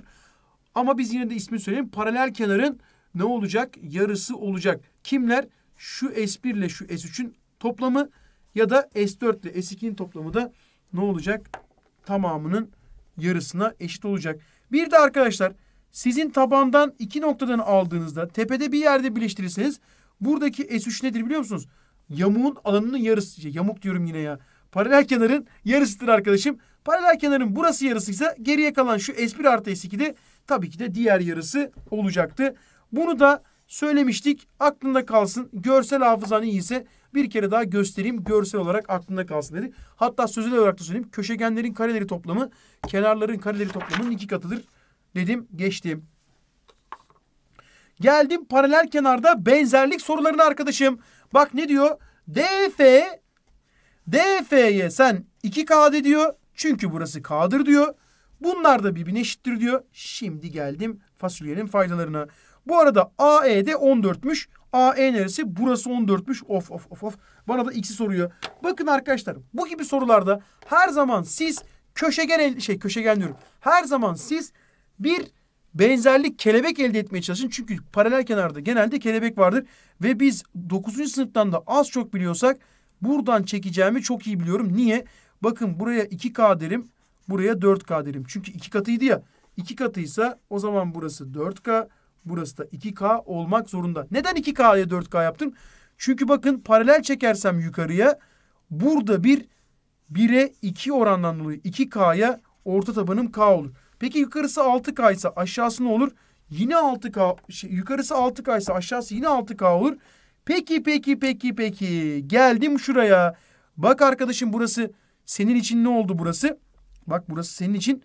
Ama biz yine de ismini söyleyeyim. Paralel kenarın ne olacak? Yarısı olacak. Kimler? Şu S1 ile şu S3'ün toplamı ya da S4 ile S2'nin toplamı da ne olacak? Tamamının yarısına eşit olacak. Bir de arkadaşlar sizin tabandan iki noktadan aldığınızda tepede bir yerde birleştirirseniz buradaki S3 nedir biliyor musunuz? Yamuğun alanının yarısı. Şey, yamuk diyorum yine ya. Paralel kenarın yarısıdır arkadaşım. Paralel kenarın burası yarısıysa geriye kalan şu S1 artı S2 de tabii ki de diğer yarısı olacaktı. Bunu da söylemiştik. Aklında kalsın. Görsel hafızan iyiyse bir kere daha göstereyim. Görsel olarak aklında kalsın dedi. Hatta sözlü olarak da söyleyeyim. Köşegenlerin kareleri toplamı kenarların kareleri toplamının iki katıdır dedim geçtim. Geldim paralel kenarda benzerlik sorularına arkadaşım. Bak ne diyor? DF DF'ye sen 2K'de diyor. Çünkü burası K'dır diyor. Bunlar da birbirine eşittir diyor. Şimdi geldim fasulyenin faydalarına. Bu arada AE'de 14'müş. AE neresi? Burası 14'müş. Of of of of. Bana da X'i soruyor. Bakın arkadaşlar bu gibi sorularda her zaman siz köşegen şey köşegen diyorum. Her zaman siz bir benzerlik kelebek elde etmeye çalışın. Çünkü paralel kenarda genelde kelebek vardır. Ve biz 9. sınıftan da az çok biliyorsak buradan çekeceğimi çok iyi biliyorum. Niye? Bakın buraya 2K derim. Buraya 4K derim. Çünkü iki katıydı ya. İki katıysa o zaman burası 4K. Burası da 2K olmak zorunda. Neden 2K'ya 4K yaptım? Çünkü bakın paralel çekersem yukarıya burada bir 1'e 2 orandan dolayı 2K'ya orta tabanım K olur. Peki yukarısı 6K ise aşağısı ne olur? Yine 6K şey, yukarısı 6K ise aşağısı yine 6K olur. Peki peki peki peki geldim şuraya. Bak arkadaşım burası senin için ne oldu burası? Bak burası senin için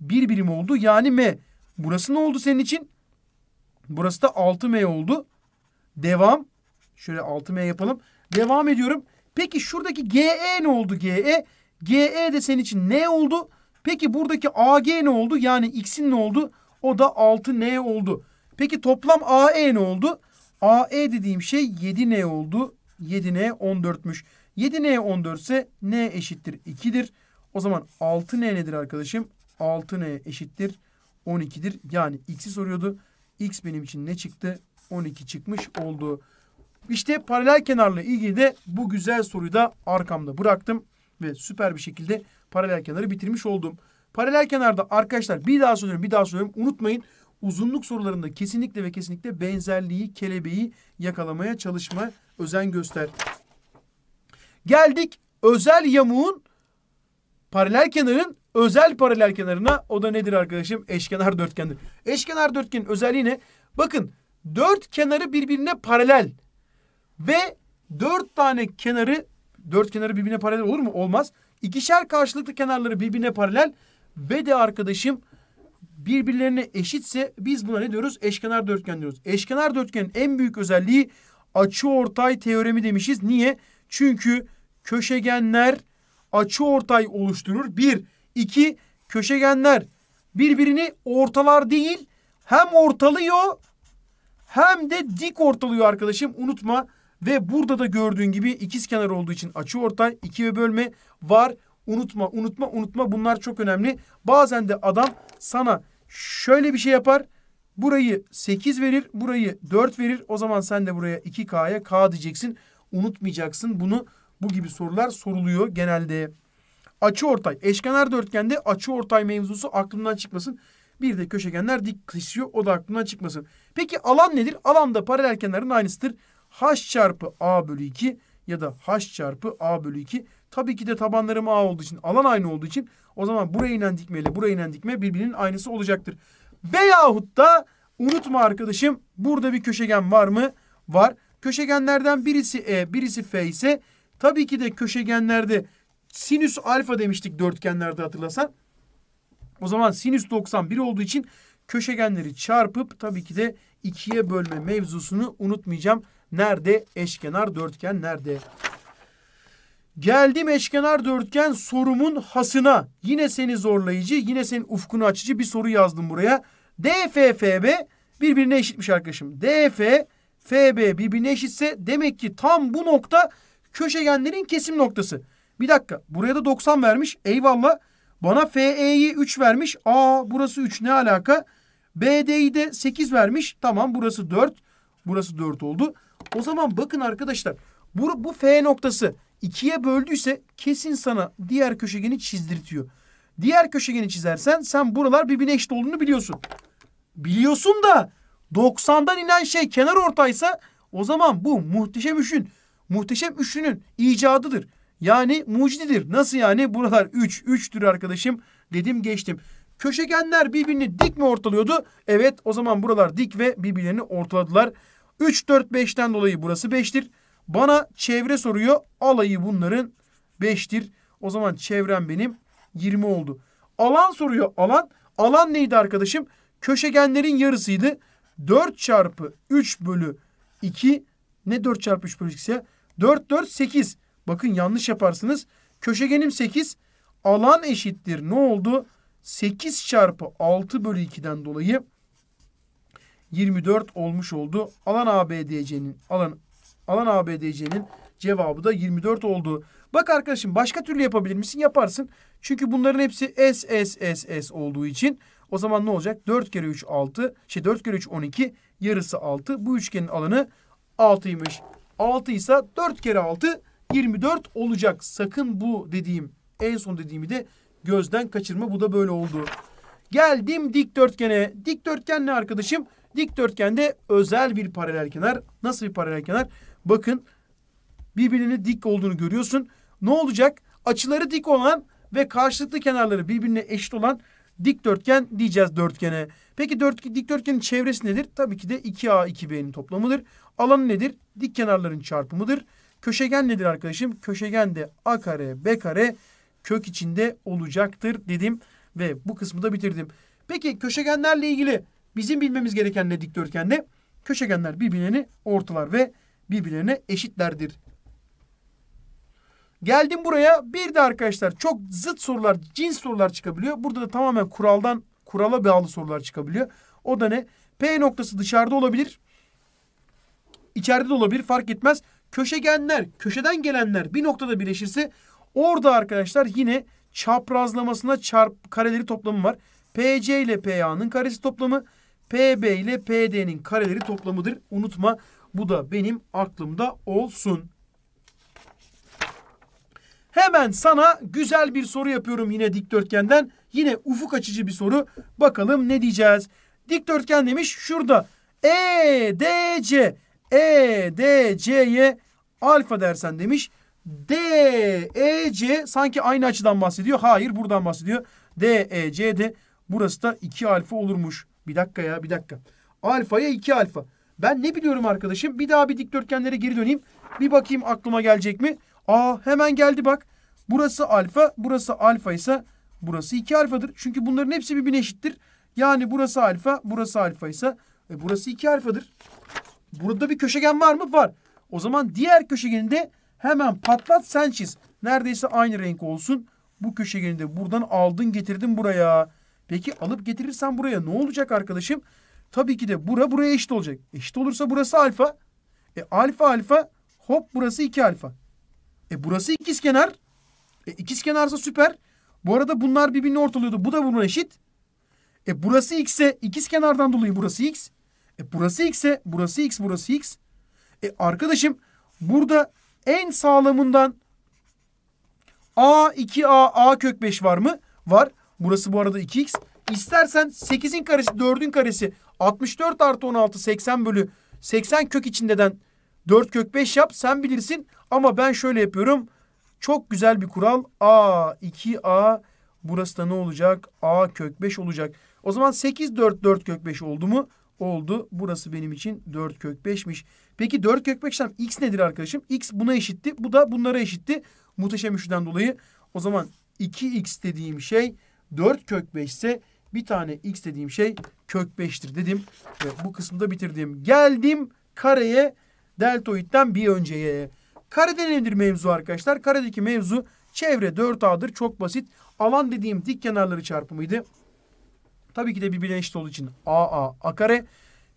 bir birim oldu. Yani M. Burası ne oldu senin için? Burası da 6M oldu. Devam. Şöyle 6M yapalım. Devam ediyorum. Peki şuradaki GE ne oldu GE? GE de senin için ne oldu? Peki buradaki AG ne oldu? Yani X'in ne oldu? O da 6N oldu. Peki toplam AE ne oldu? AE dediğim şey 7N oldu. 7N 14'müş. 7N 14 ise N eşittir 2'dir. O zaman 6N nedir arkadaşım? 6N eşittir 12'dir. Yani X'i soruyordu. X benim için ne çıktı? 12 çıkmış oldu. İşte paralel kenarla ilgili de bu güzel soruyu da arkamda bıraktım. Ve süper bir şekilde paralel kenarı bitirmiş oldum. Paralel kenarda arkadaşlar bir daha söylüyorum bir daha söylüyorum unutmayın uzunluk sorularında kesinlikle ve kesinlikle benzerliği, kelebeği yakalamaya çalışma, özen göster. Geldik özel yamuğun paralel kenarın özel paralel kenarına. O da nedir arkadaşım? Eşkenar dörtgendir. Eşkenar dörtgenin özelliği ne? Bakın dört kenarı birbirine paralel ve dört tane kenarı dört kenarı birbirine paralel olur mu? Olmaz. İkişer karşılıklı kenarları birbirine paralel ve de arkadaşım birbirlerine eşitse biz buna ne diyoruz? Eşkenar dörtgen diyoruz. Eşkenar dörtgenin en büyük özelliği açı ortay teoremi demişiz. Niye? Çünkü köşegenler açı ortay oluşturur. Bir, iki köşegenler birbirini ortalar değil hem ortalıyor hem de dik ortalıyor arkadaşım. Unutma ve burada da gördüğün gibi ikiz kenar olduğu için açı ortay, ikiye bölme var. Unutma, unutma, unutma. Bunlar çok önemli. Bazen de adam sana şöyle bir şey yapar. Burayı 8 verir, burayı 4 verir. O zaman sen de buraya 2K'ya K diyeceksin. Unutmayacaksın bunu. Bu gibi sorular soruluyor genelde. Açı ortay. Eşkenar dörtgende açı ortay mevzusu aklımdan çıkmasın. Bir de köşegenler dik kısıyor. O da aklımdan çıkmasın. Peki alan nedir? Alan da paralel kenarın aynısıdır h çarpı a bölü 2 ya da h çarpı a bölü 2. Tabii ki de tabanlarım a olduğu için alan aynı olduğu için o zaman buraya inen dikme ile buraya inen dikme birbirinin aynısı olacaktır. Veyahut da unutma arkadaşım burada bir köşegen var mı? Var. Köşegenlerden birisi e birisi f ise tabii ki de köşegenlerde sinüs alfa demiştik dörtgenlerde hatırlasan. O zaman sinüs 91 olduğu için köşegenleri çarpıp tabii ki de ikiye bölme mevzusunu unutmayacağım. Nerede? Eşkenar dörtgen nerede? Geldim eşkenar dörtgen sorumun hasına. Yine seni zorlayıcı, yine senin ufkunu açıcı bir soru yazdım buraya. DFFB birbirine eşitmiş arkadaşım. DF, FB birbirine eşitse demek ki tam bu nokta köşegenlerin kesim noktası. Bir dakika buraya da 90 vermiş. Eyvallah. Bana FE'yi 3 vermiş. Aa burası 3 ne alaka? BD'yi de 8 vermiş. Tamam burası 4. Burası 4 oldu. O zaman bakın arkadaşlar bu, bu F noktası ikiye böldüyse kesin sana diğer köşegeni çizdirtiyor. Diğer köşegeni çizersen sen buralar birbirine eşit olduğunu biliyorsun. Biliyorsun da 90'dan inen şey kenar ortaysa o zaman bu muhteşem üçün, muhteşem üçünün icadıdır. Yani mucididir. Nasıl yani? Buralar 3, üç, 3'tür arkadaşım. Dedim geçtim. Köşegenler birbirini dik mi ortalıyordu? Evet o zaman buralar dik ve birbirlerini ortaladılar. 3, 4, 5'ten dolayı burası 5'tir. Bana çevre soruyor. Alayı bunların 5'tir. O zaman çevrem benim 20 oldu. Alan soruyor. Alan. Alan neydi arkadaşım? Köşegenlerin yarısıydı. 4 çarpı 3 bölü 2. Ne 4 çarpı 3 bölü 2 ya? 4, 4, 8. Bakın yanlış yaparsınız. Köşegenim 8. Alan eşittir. Ne oldu? 8 çarpı 6 bölü 2'den dolayı 24 olmuş oldu. Alan ABDC'nin alan alan ABDC'nin cevabı da 24 oldu. Bak arkadaşım başka türlü yapabilir misin? Yaparsın. Çünkü bunların hepsi S S S S olduğu için o zaman ne olacak? 4 kere 3 6. Şey 4 kere 3 12. Yarısı 6. Bu üçgenin alanı 6'ymış. 6 ise 4 kere 6 24 olacak. Sakın bu dediğim en son dediğimi de gözden kaçırma. Bu da böyle oldu. Geldim dikdörtgene. Dikdörtgen ne arkadaşım? Dikdörtgende özel bir paralel kenar. Nasıl bir paralel kenar? Bakın birbirine dik olduğunu görüyorsun. Ne olacak? Açıları dik olan ve karşılıklı kenarları birbirine eşit olan dikdörtgen diyeceğiz dörtgene. Peki dört, dikdörtgenin çevresi nedir? Tabii ki de 2A 2B'nin toplamıdır. Alanı nedir? Dik kenarların çarpımıdır. Köşegen nedir arkadaşım? Köşegen de A kare B kare kök içinde olacaktır dedim ve bu kısmı da bitirdim. Peki köşegenlerle ilgili Bizim bilmemiz gereken ne dikdörtgende? Köşegenler birbirlerini ortalar ve birbirlerine eşitlerdir. Geldim buraya bir de arkadaşlar çok zıt sorular, cins sorular çıkabiliyor. Burada da tamamen kuraldan, kurala bağlı sorular çıkabiliyor. O da ne? P noktası dışarıda olabilir. İçeride de olabilir fark etmez. Köşegenler, köşeden gelenler bir noktada birleşirse orada arkadaşlar yine çaprazlamasına çarp kareleri toplamı var. PC ile PA'nın karesi toplamı PB ile PD'nin kareleri toplamıdır. Unutma bu da benim aklımda olsun. Hemen sana güzel bir soru yapıyorum yine dikdörtgenden. Yine ufuk açıcı bir soru. Bakalım ne diyeceğiz? Dikdörtgen demiş şurada. EDC EDC'ye alfa dersen demiş. DEC sanki aynı açıdan bahsediyor. Hayır buradan bahsediyor. DEC'de burası da 2 alfa olurmuş. Bir dakika ya bir dakika. Alfaya 2 alfa. Ben ne biliyorum arkadaşım? Bir daha bir dikdörtgenlere geri döneyim. Bir bakayım aklıma gelecek mi? Aa hemen geldi bak. Burası alfa, burası alfa ise burası 2 alfadır. Çünkü bunların hepsi birbirine eşittir. Yani burası alfa, burası alfa ise e, burası 2 alfadır. Burada bir köşegen var mı? Var. O zaman diğer köşegeni de hemen patlat sen çiz. Neredeyse aynı renk olsun. Bu köşegeni de buradan aldın getirdin buraya. Peki alıp getirirsen buraya ne olacak arkadaşım? Tabii ki de bura buraya eşit olacak. Eşit olursa burası alfa. E alfa alfa hop burası 2 alfa. E burası ikizkenar. E ikizkenarsa süper. Bu arada bunlar birbirine ortalıyordu. Bu da buna eşit. E burası x x'e ikizkenardan dolayı burası x. E burası x ise burası x burası x. E arkadaşım burada en sağlamından a 2a a kök 5 var mı? Var. Burası bu arada 2x. İstersen 8'in karesi 4'ün karesi 64 artı 16 80 bölü 80 kök içindeden 4 kök 5 yap sen bilirsin. Ama ben şöyle yapıyorum. Çok güzel bir kural. A 2A burası da ne olacak? A kök 5 olacak. O zaman 8 4 4 kök 5 oldu mu? Oldu. Burası benim için 4 kök 5'miş. Peki 4 kök 5 5'ten x nedir arkadaşım? X buna eşitti. Bu da bunlara eşitti. Muhteşem üçlüden dolayı. O zaman 2x dediğim şey 4 kök 5 ise bir tane x dediğim şey kök 5'tir dedim. Ve bu kısımda bitirdim. Geldim kareye deltoidden bir önceye. Karede nedir mevzu arkadaşlar? Karedeki mevzu çevre 4A'dır. Çok basit. Alan dediğim dik kenarları çarpımıydı. Tabii ki de bir eşit olduğu için a A kare.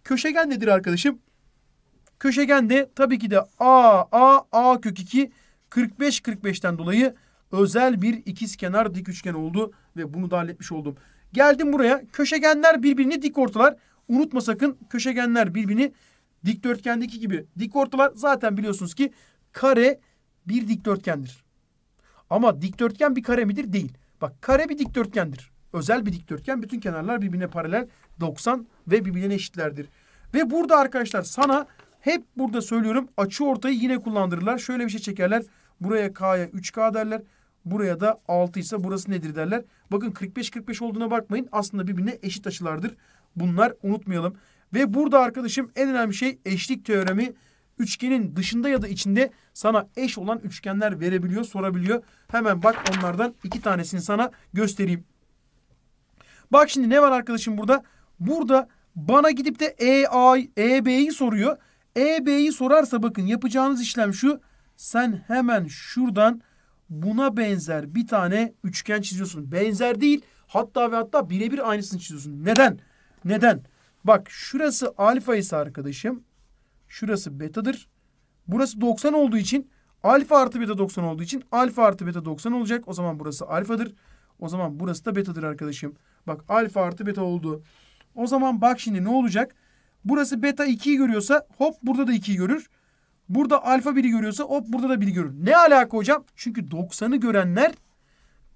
Köşegen nedir arkadaşım? Köşegen de tabii ki de A A A kök 2 45 45'ten dolayı özel bir ikiz kenar dik üçgen oldu ve bunu da halletmiş oldum. Geldim buraya. Köşegenler birbirini dik ortalar. Unutma sakın köşegenler birbirini dikdörtgendeki gibi dik ortalar. Zaten biliyorsunuz ki kare bir dikdörtgendir. Ama dikdörtgen bir kare midir? Değil. Bak kare bir dikdörtgendir. Özel bir dikdörtgen. Bütün kenarlar birbirine paralel 90 ve birbirine eşitlerdir. Ve burada arkadaşlar sana hep burada söylüyorum açı ortayı yine kullandırırlar. Şöyle bir şey çekerler. Buraya K'ya 3K derler. Buraya da 6 ise burası nedir derler. Bakın 45-45 olduğuna bakmayın. Aslında birbirine eşit açılardır. Bunlar unutmayalım. Ve burada arkadaşım en önemli şey eşlik teoremi. Üçgenin dışında ya da içinde sana eş olan üçgenler verebiliyor, sorabiliyor. Hemen bak onlardan iki tanesini sana göstereyim. Bak şimdi ne var arkadaşım burada? Burada bana gidip de EA, EB'yi soruyor. EB'yi sorarsa bakın yapacağınız işlem şu. Sen hemen şuradan buna benzer bir tane üçgen çiziyorsun. Benzer değil hatta ve hatta birebir aynısını çiziyorsun. Neden? Neden? Bak şurası alfa ise arkadaşım şurası betadır. Burası 90 olduğu için alfa artı beta 90 olduğu için alfa artı beta 90 olacak. O zaman burası alfadır. O zaman burası da betadır arkadaşım. Bak alfa artı beta oldu. O zaman bak şimdi ne olacak? Burası beta 2'yi görüyorsa hop burada da 2'yi görür. Burada alfa 1'i görüyorsa hop burada da 1'i görür. Ne alaka hocam? Çünkü 90'ı görenler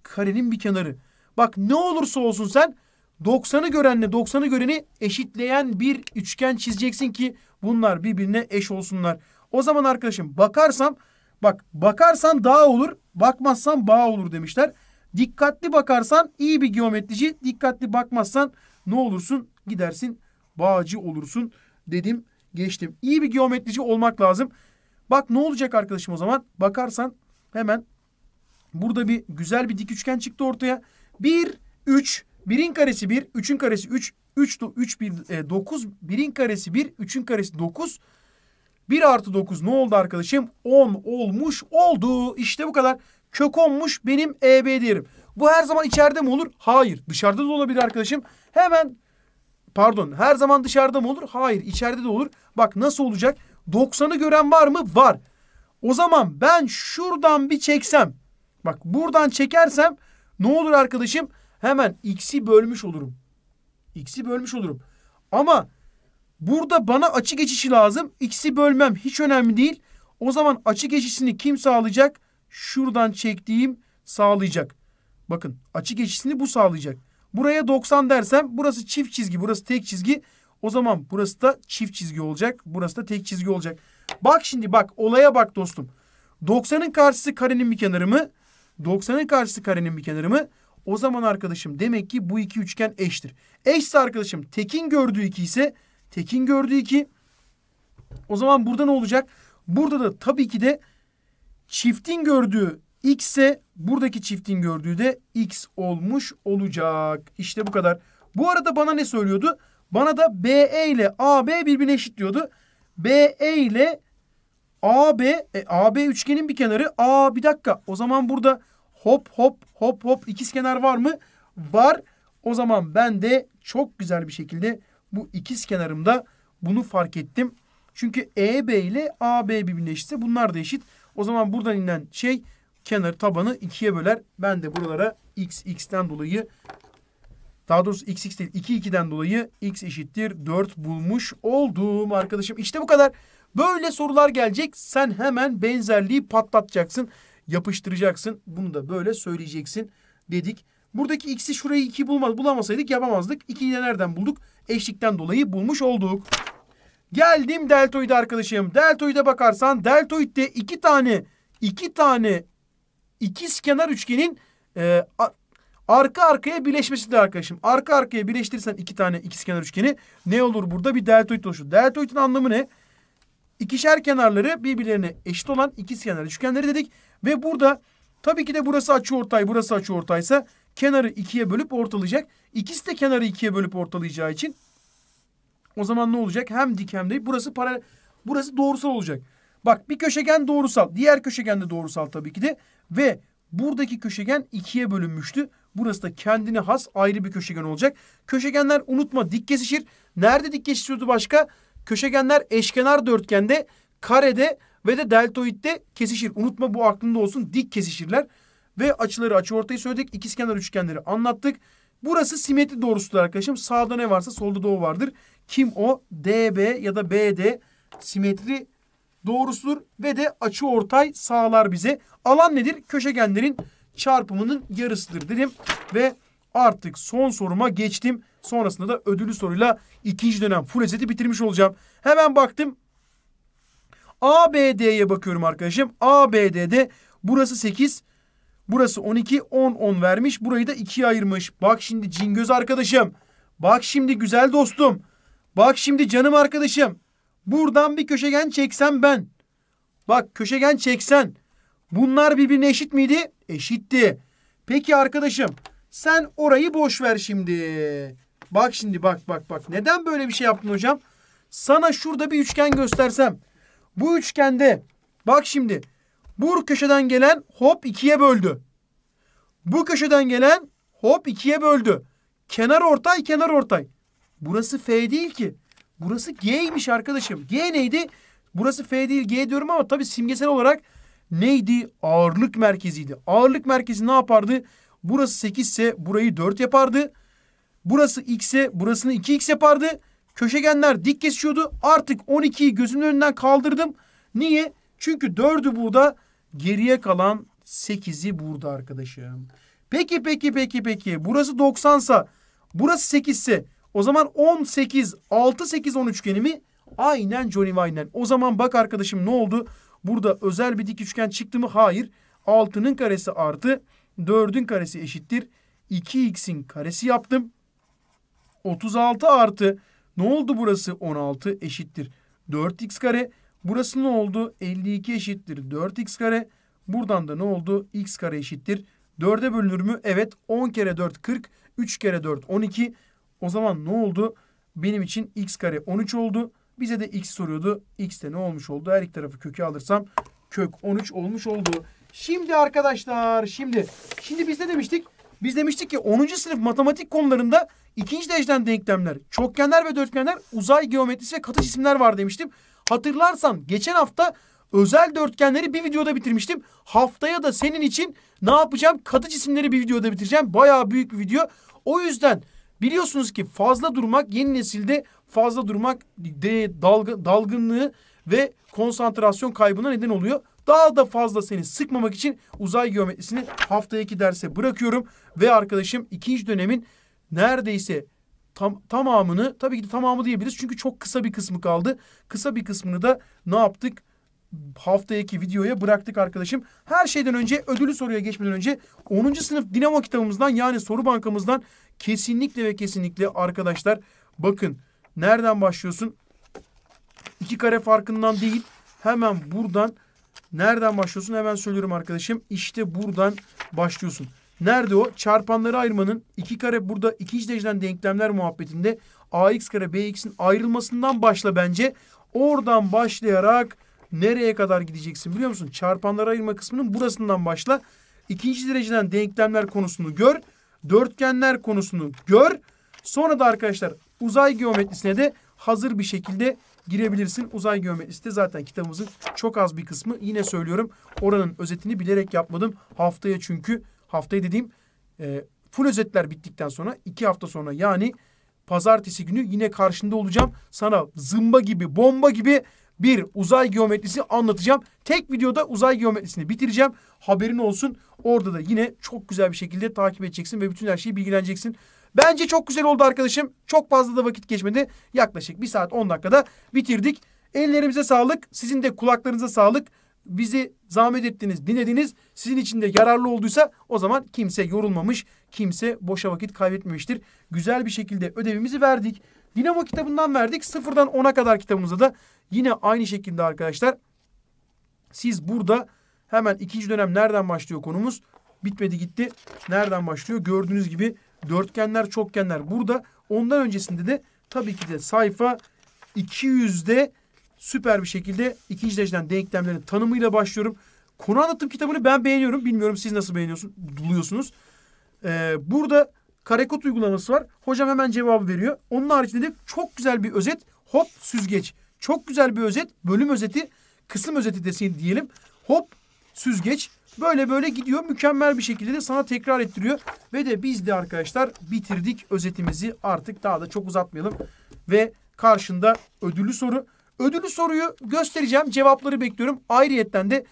karenin bir kenarı. Bak ne olursa olsun sen 90'ı görenle 90'ı göreni eşitleyen bir üçgen çizeceksin ki bunlar birbirine eş olsunlar. O zaman arkadaşım bakarsam bak bakarsan dağ olur bakmazsan bağ olur demişler. Dikkatli bakarsan iyi bir geometrici dikkatli bakmazsan ne olursun gidersin bağcı olursun dedim geçtim. İyi bir geometrici olmak lazım. Bak ne olacak arkadaşım o zaman? Bakarsan hemen burada bir güzel bir dik üçgen çıktı ortaya. 1, 3, 1'in karesi 1, 3'ün karesi 3, 3, 3, 1, 9, 1'in karesi 1, 3'ün karesi 9. 1 artı 9 ne oldu arkadaşım? 10 olmuş oldu. İşte bu kadar. Kök 10'muş benim EB değerim. Bu her zaman içeride mi olur? Hayır. Dışarıda da olabilir arkadaşım. Hemen pardon her zaman dışarıda mı olur? Hayır içeride de olur. Bak nasıl olacak? 90'ı gören var mı? Var. O zaman ben şuradan bir çeksem. Bak buradan çekersem ne olur arkadaşım? Hemen x'i bölmüş olurum. X'i bölmüş olurum. Ama burada bana açı geçişi lazım. X'i bölmem hiç önemli değil. O zaman açı geçişini kim sağlayacak? Şuradan çektiğim sağlayacak. Bakın açı geçişini bu sağlayacak. Buraya 90 dersem burası çift çizgi burası tek çizgi. O zaman burası da çift çizgi olacak. Burası da tek çizgi olacak. Bak şimdi bak olaya bak dostum. 90'ın karşısı karenin bir kenarı mı? 90'ın karşısı karenin bir kenarı mı? O zaman arkadaşım demek ki bu iki üçgen eştir. Eşse arkadaşım tekin gördüğü iki ise tekin gördüğü iki. O zaman burada ne olacak? Burada da tabii ki de çiftin gördüğü x ise buradaki çiftin gördüğü de x olmuş olacak. İşte bu kadar. Bu arada bana ne söylüyordu? Bana da BE ile AB birbirine eşit diyordu. BE ile AB, e, AB üçgenin bir kenarı. Aa bir dakika o zaman burada hop hop hop hop ikiz kenar var mı? Var. O zaman ben de çok güzel bir şekilde bu ikiz kenarımda bunu fark ettim. Çünkü EB ile AB birbirine eşitse bunlar da eşit. O zaman buradan inen şey kenar tabanı ikiye böler. Ben de buralara x x'ten dolayı daha doğrusu x x değil 2 2'den dolayı x eşittir 4 bulmuş oldum arkadaşım. İşte bu kadar. Böyle sorular gelecek. Sen hemen benzerliği patlatacaksın. Yapıştıracaksın. Bunu da böyle söyleyeceksin dedik. Buradaki x'i şurayı 2 bulmaz, bulamasaydık yapamazdık. 2'yi de nereden bulduk? Eşlikten dolayı bulmuş olduk. Geldim deltoide arkadaşım. Deltoide bakarsan deltoidde iki tane iki tane ikiz kenar üçgenin e, Arka arkaya birleşmesidir arkadaşım. Arka arkaya birleştirirsen iki tane ikizkenar üçgeni ne olur burada? Bir deltoid oluşur. Deltoid'in anlamı ne? İkişer kenarları birbirlerine eşit olan ikizkenar üçgenleri dedik. Ve burada tabii ki de burası açıortay, burası açıortaysa kenarı ikiye bölüp ortalayacak. İkisi de kenarı ikiye bölüp ortalayacağı için o zaman ne olacak? Hem dik hem de burası para burası doğrusal olacak. Bak bir köşegen doğrusal, diğer köşegen de doğrusal tabii ki de ve buradaki köşegen ikiye bölünmüştü. Burası da kendine has ayrı bir köşegen olacak. Köşegenler unutma dik kesişir. Nerede dik kesişiyordu başka? Köşegenler eşkenar dörtgende, karede ve de deltoidde kesişir. Unutma bu aklında olsun dik kesişirler. Ve açıları açıortayı söyledik. İkizkenar üçgenleri anlattık. Burası simetri doğrusudur arkadaşım. Sağda ne varsa solda da o vardır. Kim o? DB ya da BD simetri doğrusudur ve de açı ortay sağlar bize. Alan nedir? Köşegenlerin çarpımının yarısıdır dedim. Ve artık son soruma geçtim. Sonrasında da ödülü soruyla ikinci dönem full seti bitirmiş olacağım. Hemen baktım. ABD'ye bakıyorum arkadaşım. ABD'de burası 8, burası 12, 10, 10 vermiş. Burayı da 2'ye ayırmış. Bak şimdi cingöz arkadaşım. Bak şimdi güzel dostum. Bak şimdi canım arkadaşım. Buradan bir köşegen çeksem ben. Bak köşegen çeksen. Bunlar birbirine eşit miydi? eşitti. Peki arkadaşım sen orayı boş ver şimdi. Bak şimdi bak bak bak. Neden böyle bir şey yaptın hocam? Sana şurada bir üçgen göstersem. Bu üçgende bak şimdi. Bu köşeden gelen hop ikiye böldü. Bu köşeden gelen hop ikiye böldü. Kenar ortay kenar ortay. Burası F değil ki. Burası G'ymiş arkadaşım. G neydi? Burası F değil G diyorum ama tabii simgesel olarak neydi? Ağırlık merkeziydi. Ağırlık merkezi ne yapardı? Burası 8 ise burayı 4 yapardı. Burası x'e burasını 2x yapardı. Köşegenler dik kesiyordu. Artık 12'yi gözümün önünden kaldırdım. Niye? Çünkü 4'ü burada geriye kalan 8'i burada arkadaşım. Peki peki peki peki burası 90 sa burası 8 ise o zaman 18 6 8 10 üçgeni mi? Aynen Johnny Vine'den. O zaman bak arkadaşım ne oldu? Burada özel bir dik üçgen çıktı mı? Hayır. 6'nın karesi artı 4'ün karesi eşittir. 2x'in karesi yaptım. 36 artı ne oldu burası? 16 eşittir. 4x kare. Burası ne oldu? 52 eşittir. 4x kare. Buradan da ne oldu? x kare eşittir. 4'e bölünür mü? Evet. 10 kere 4 40. 3 kere 4 12. O zaman ne oldu? Benim için x kare 13 oldu. Bize de x soruyordu. x de ne olmuş oldu? Her iki tarafı kökü alırsam kök 13 olmuş oldu. Şimdi arkadaşlar şimdi şimdi biz ne demiştik? Biz demiştik ki 10. sınıf matematik konularında ikinci dereceden denklemler, çokgenler ve dörtgenler, uzay geometrisi ve katı cisimler var demiştim. Hatırlarsan geçen hafta özel dörtgenleri bir videoda bitirmiştim. Haftaya da senin için ne yapacağım? Katı cisimleri bir videoda bitireceğim. Bayağı büyük bir video. O yüzden Biliyorsunuz ki fazla durmak yeni nesilde fazla durmak de, dalga, dalgınlığı ve konsantrasyon kaybına neden oluyor. Daha da fazla seni sıkmamak için uzay geometrisini haftaya iki derse bırakıyorum. Ve arkadaşım ikinci dönemin neredeyse tam, tamamını tabii ki de tamamı diyebiliriz. Çünkü çok kısa bir kısmı kaldı. Kısa bir kısmını da ne yaptık? haftaya haftaki videoya bıraktık arkadaşım. Her şeyden önce ödülü soruya geçmeden önce 10. sınıf Dinamo kitabımızdan yani soru bankamızdan Kesinlikle ve kesinlikle arkadaşlar bakın nereden başlıyorsun? İki kare farkından değil hemen buradan nereden başlıyorsun? Hemen söylüyorum arkadaşım. İşte buradan başlıyorsun. Nerede o? Çarpanları ayırmanın iki kare burada ikinci dereceden denklemler muhabbetinde ax kare bx'in ayrılmasından başla bence. Oradan başlayarak nereye kadar gideceksin biliyor musun? Çarpanları ayırma kısmının burasından başla. İkinci dereceden denklemler konusunu gör dörtgenler konusunu gör. Sonra da arkadaşlar uzay geometrisine de hazır bir şekilde girebilirsin. Uzay geometrisi de zaten kitabımızın çok az bir kısmı. Yine söylüyorum oranın özetini bilerek yapmadım. Haftaya çünkü haftaya dediğim e, full özetler bittikten sonra iki hafta sonra yani pazartesi günü yine karşında olacağım. Sana zımba gibi bomba gibi bir uzay geometrisini anlatacağım. Tek videoda uzay geometrisini bitireceğim. Haberin olsun. Orada da yine çok güzel bir şekilde takip edeceksin ve bütün her şeyi bilgileneceksin. Bence çok güzel oldu arkadaşım. Çok fazla da vakit geçmedi. Yaklaşık bir saat on dakikada bitirdik. Ellerimize sağlık. Sizin de kulaklarınıza sağlık. Bizi zahmet ettiniz, dinlediniz. Sizin için de yararlı olduysa o zaman kimse yorulmamış, kimse boşa vakit kaybetmemiştir. Güzel bir şekilde ödevimizi verdik. Dinamo kitabından verdik. Sıfırdan ona kadar kitabımızda da yine aynı şekilde arkadaşlar. Siz burada hemen ikinci dönem nereden başlıyor konumuz? Bitmedi gitti. Nereden başlıyor? Gördüğünüz gibi dörtgenler, çokgenler burada. Ondan öncesinde de tabii ki de sayfa 200'de süper bir şekilde ikinci dereceden denklemlerin tanımıyla başlıyorum. Konu anlatım kitabını ben beğeniyorum. Bilmiyorum siz nasıl beğeniyorsunuz, buluyorsunuz. Ee, burada karekod uygulaması var. Hocam hemen cevabı veriyor. Onun haricinde de çok güzel bir özet. Hop süzgeç. Çok güzel bir özet. Bölüm özeti. Kısım özeti desin diyelim. Hop süzgeç. Böyle böyle gidiyor. Mükemmel bir şekilde de sana tekrar ettiriyor. Ve de biz de arkadaşlar bitirdik özetimizi. Artık daha da çok uzatmayalım. Ve karşında ödüllü soru. Ödüllü soruyu göstereceğim. Cevapları bekliyorum. Ayrıyetten de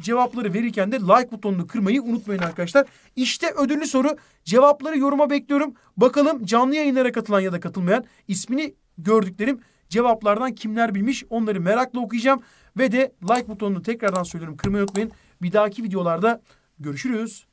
cevapları verirken de like butonunu kırmayı unutmayın arkadaşlar. İşte ödüllü soru. Cevapları yoruma bekliyorum. Bakalım canlı yayınlara katılan ya da katılmayan ismini gördüklerim cevaplardan kimler bilmiş onları merakla okuyacağım. Ve de like butonunu tekrardan söylüyorum kırmayı unutmayın. Bir dahaki videolarda görüşürüz.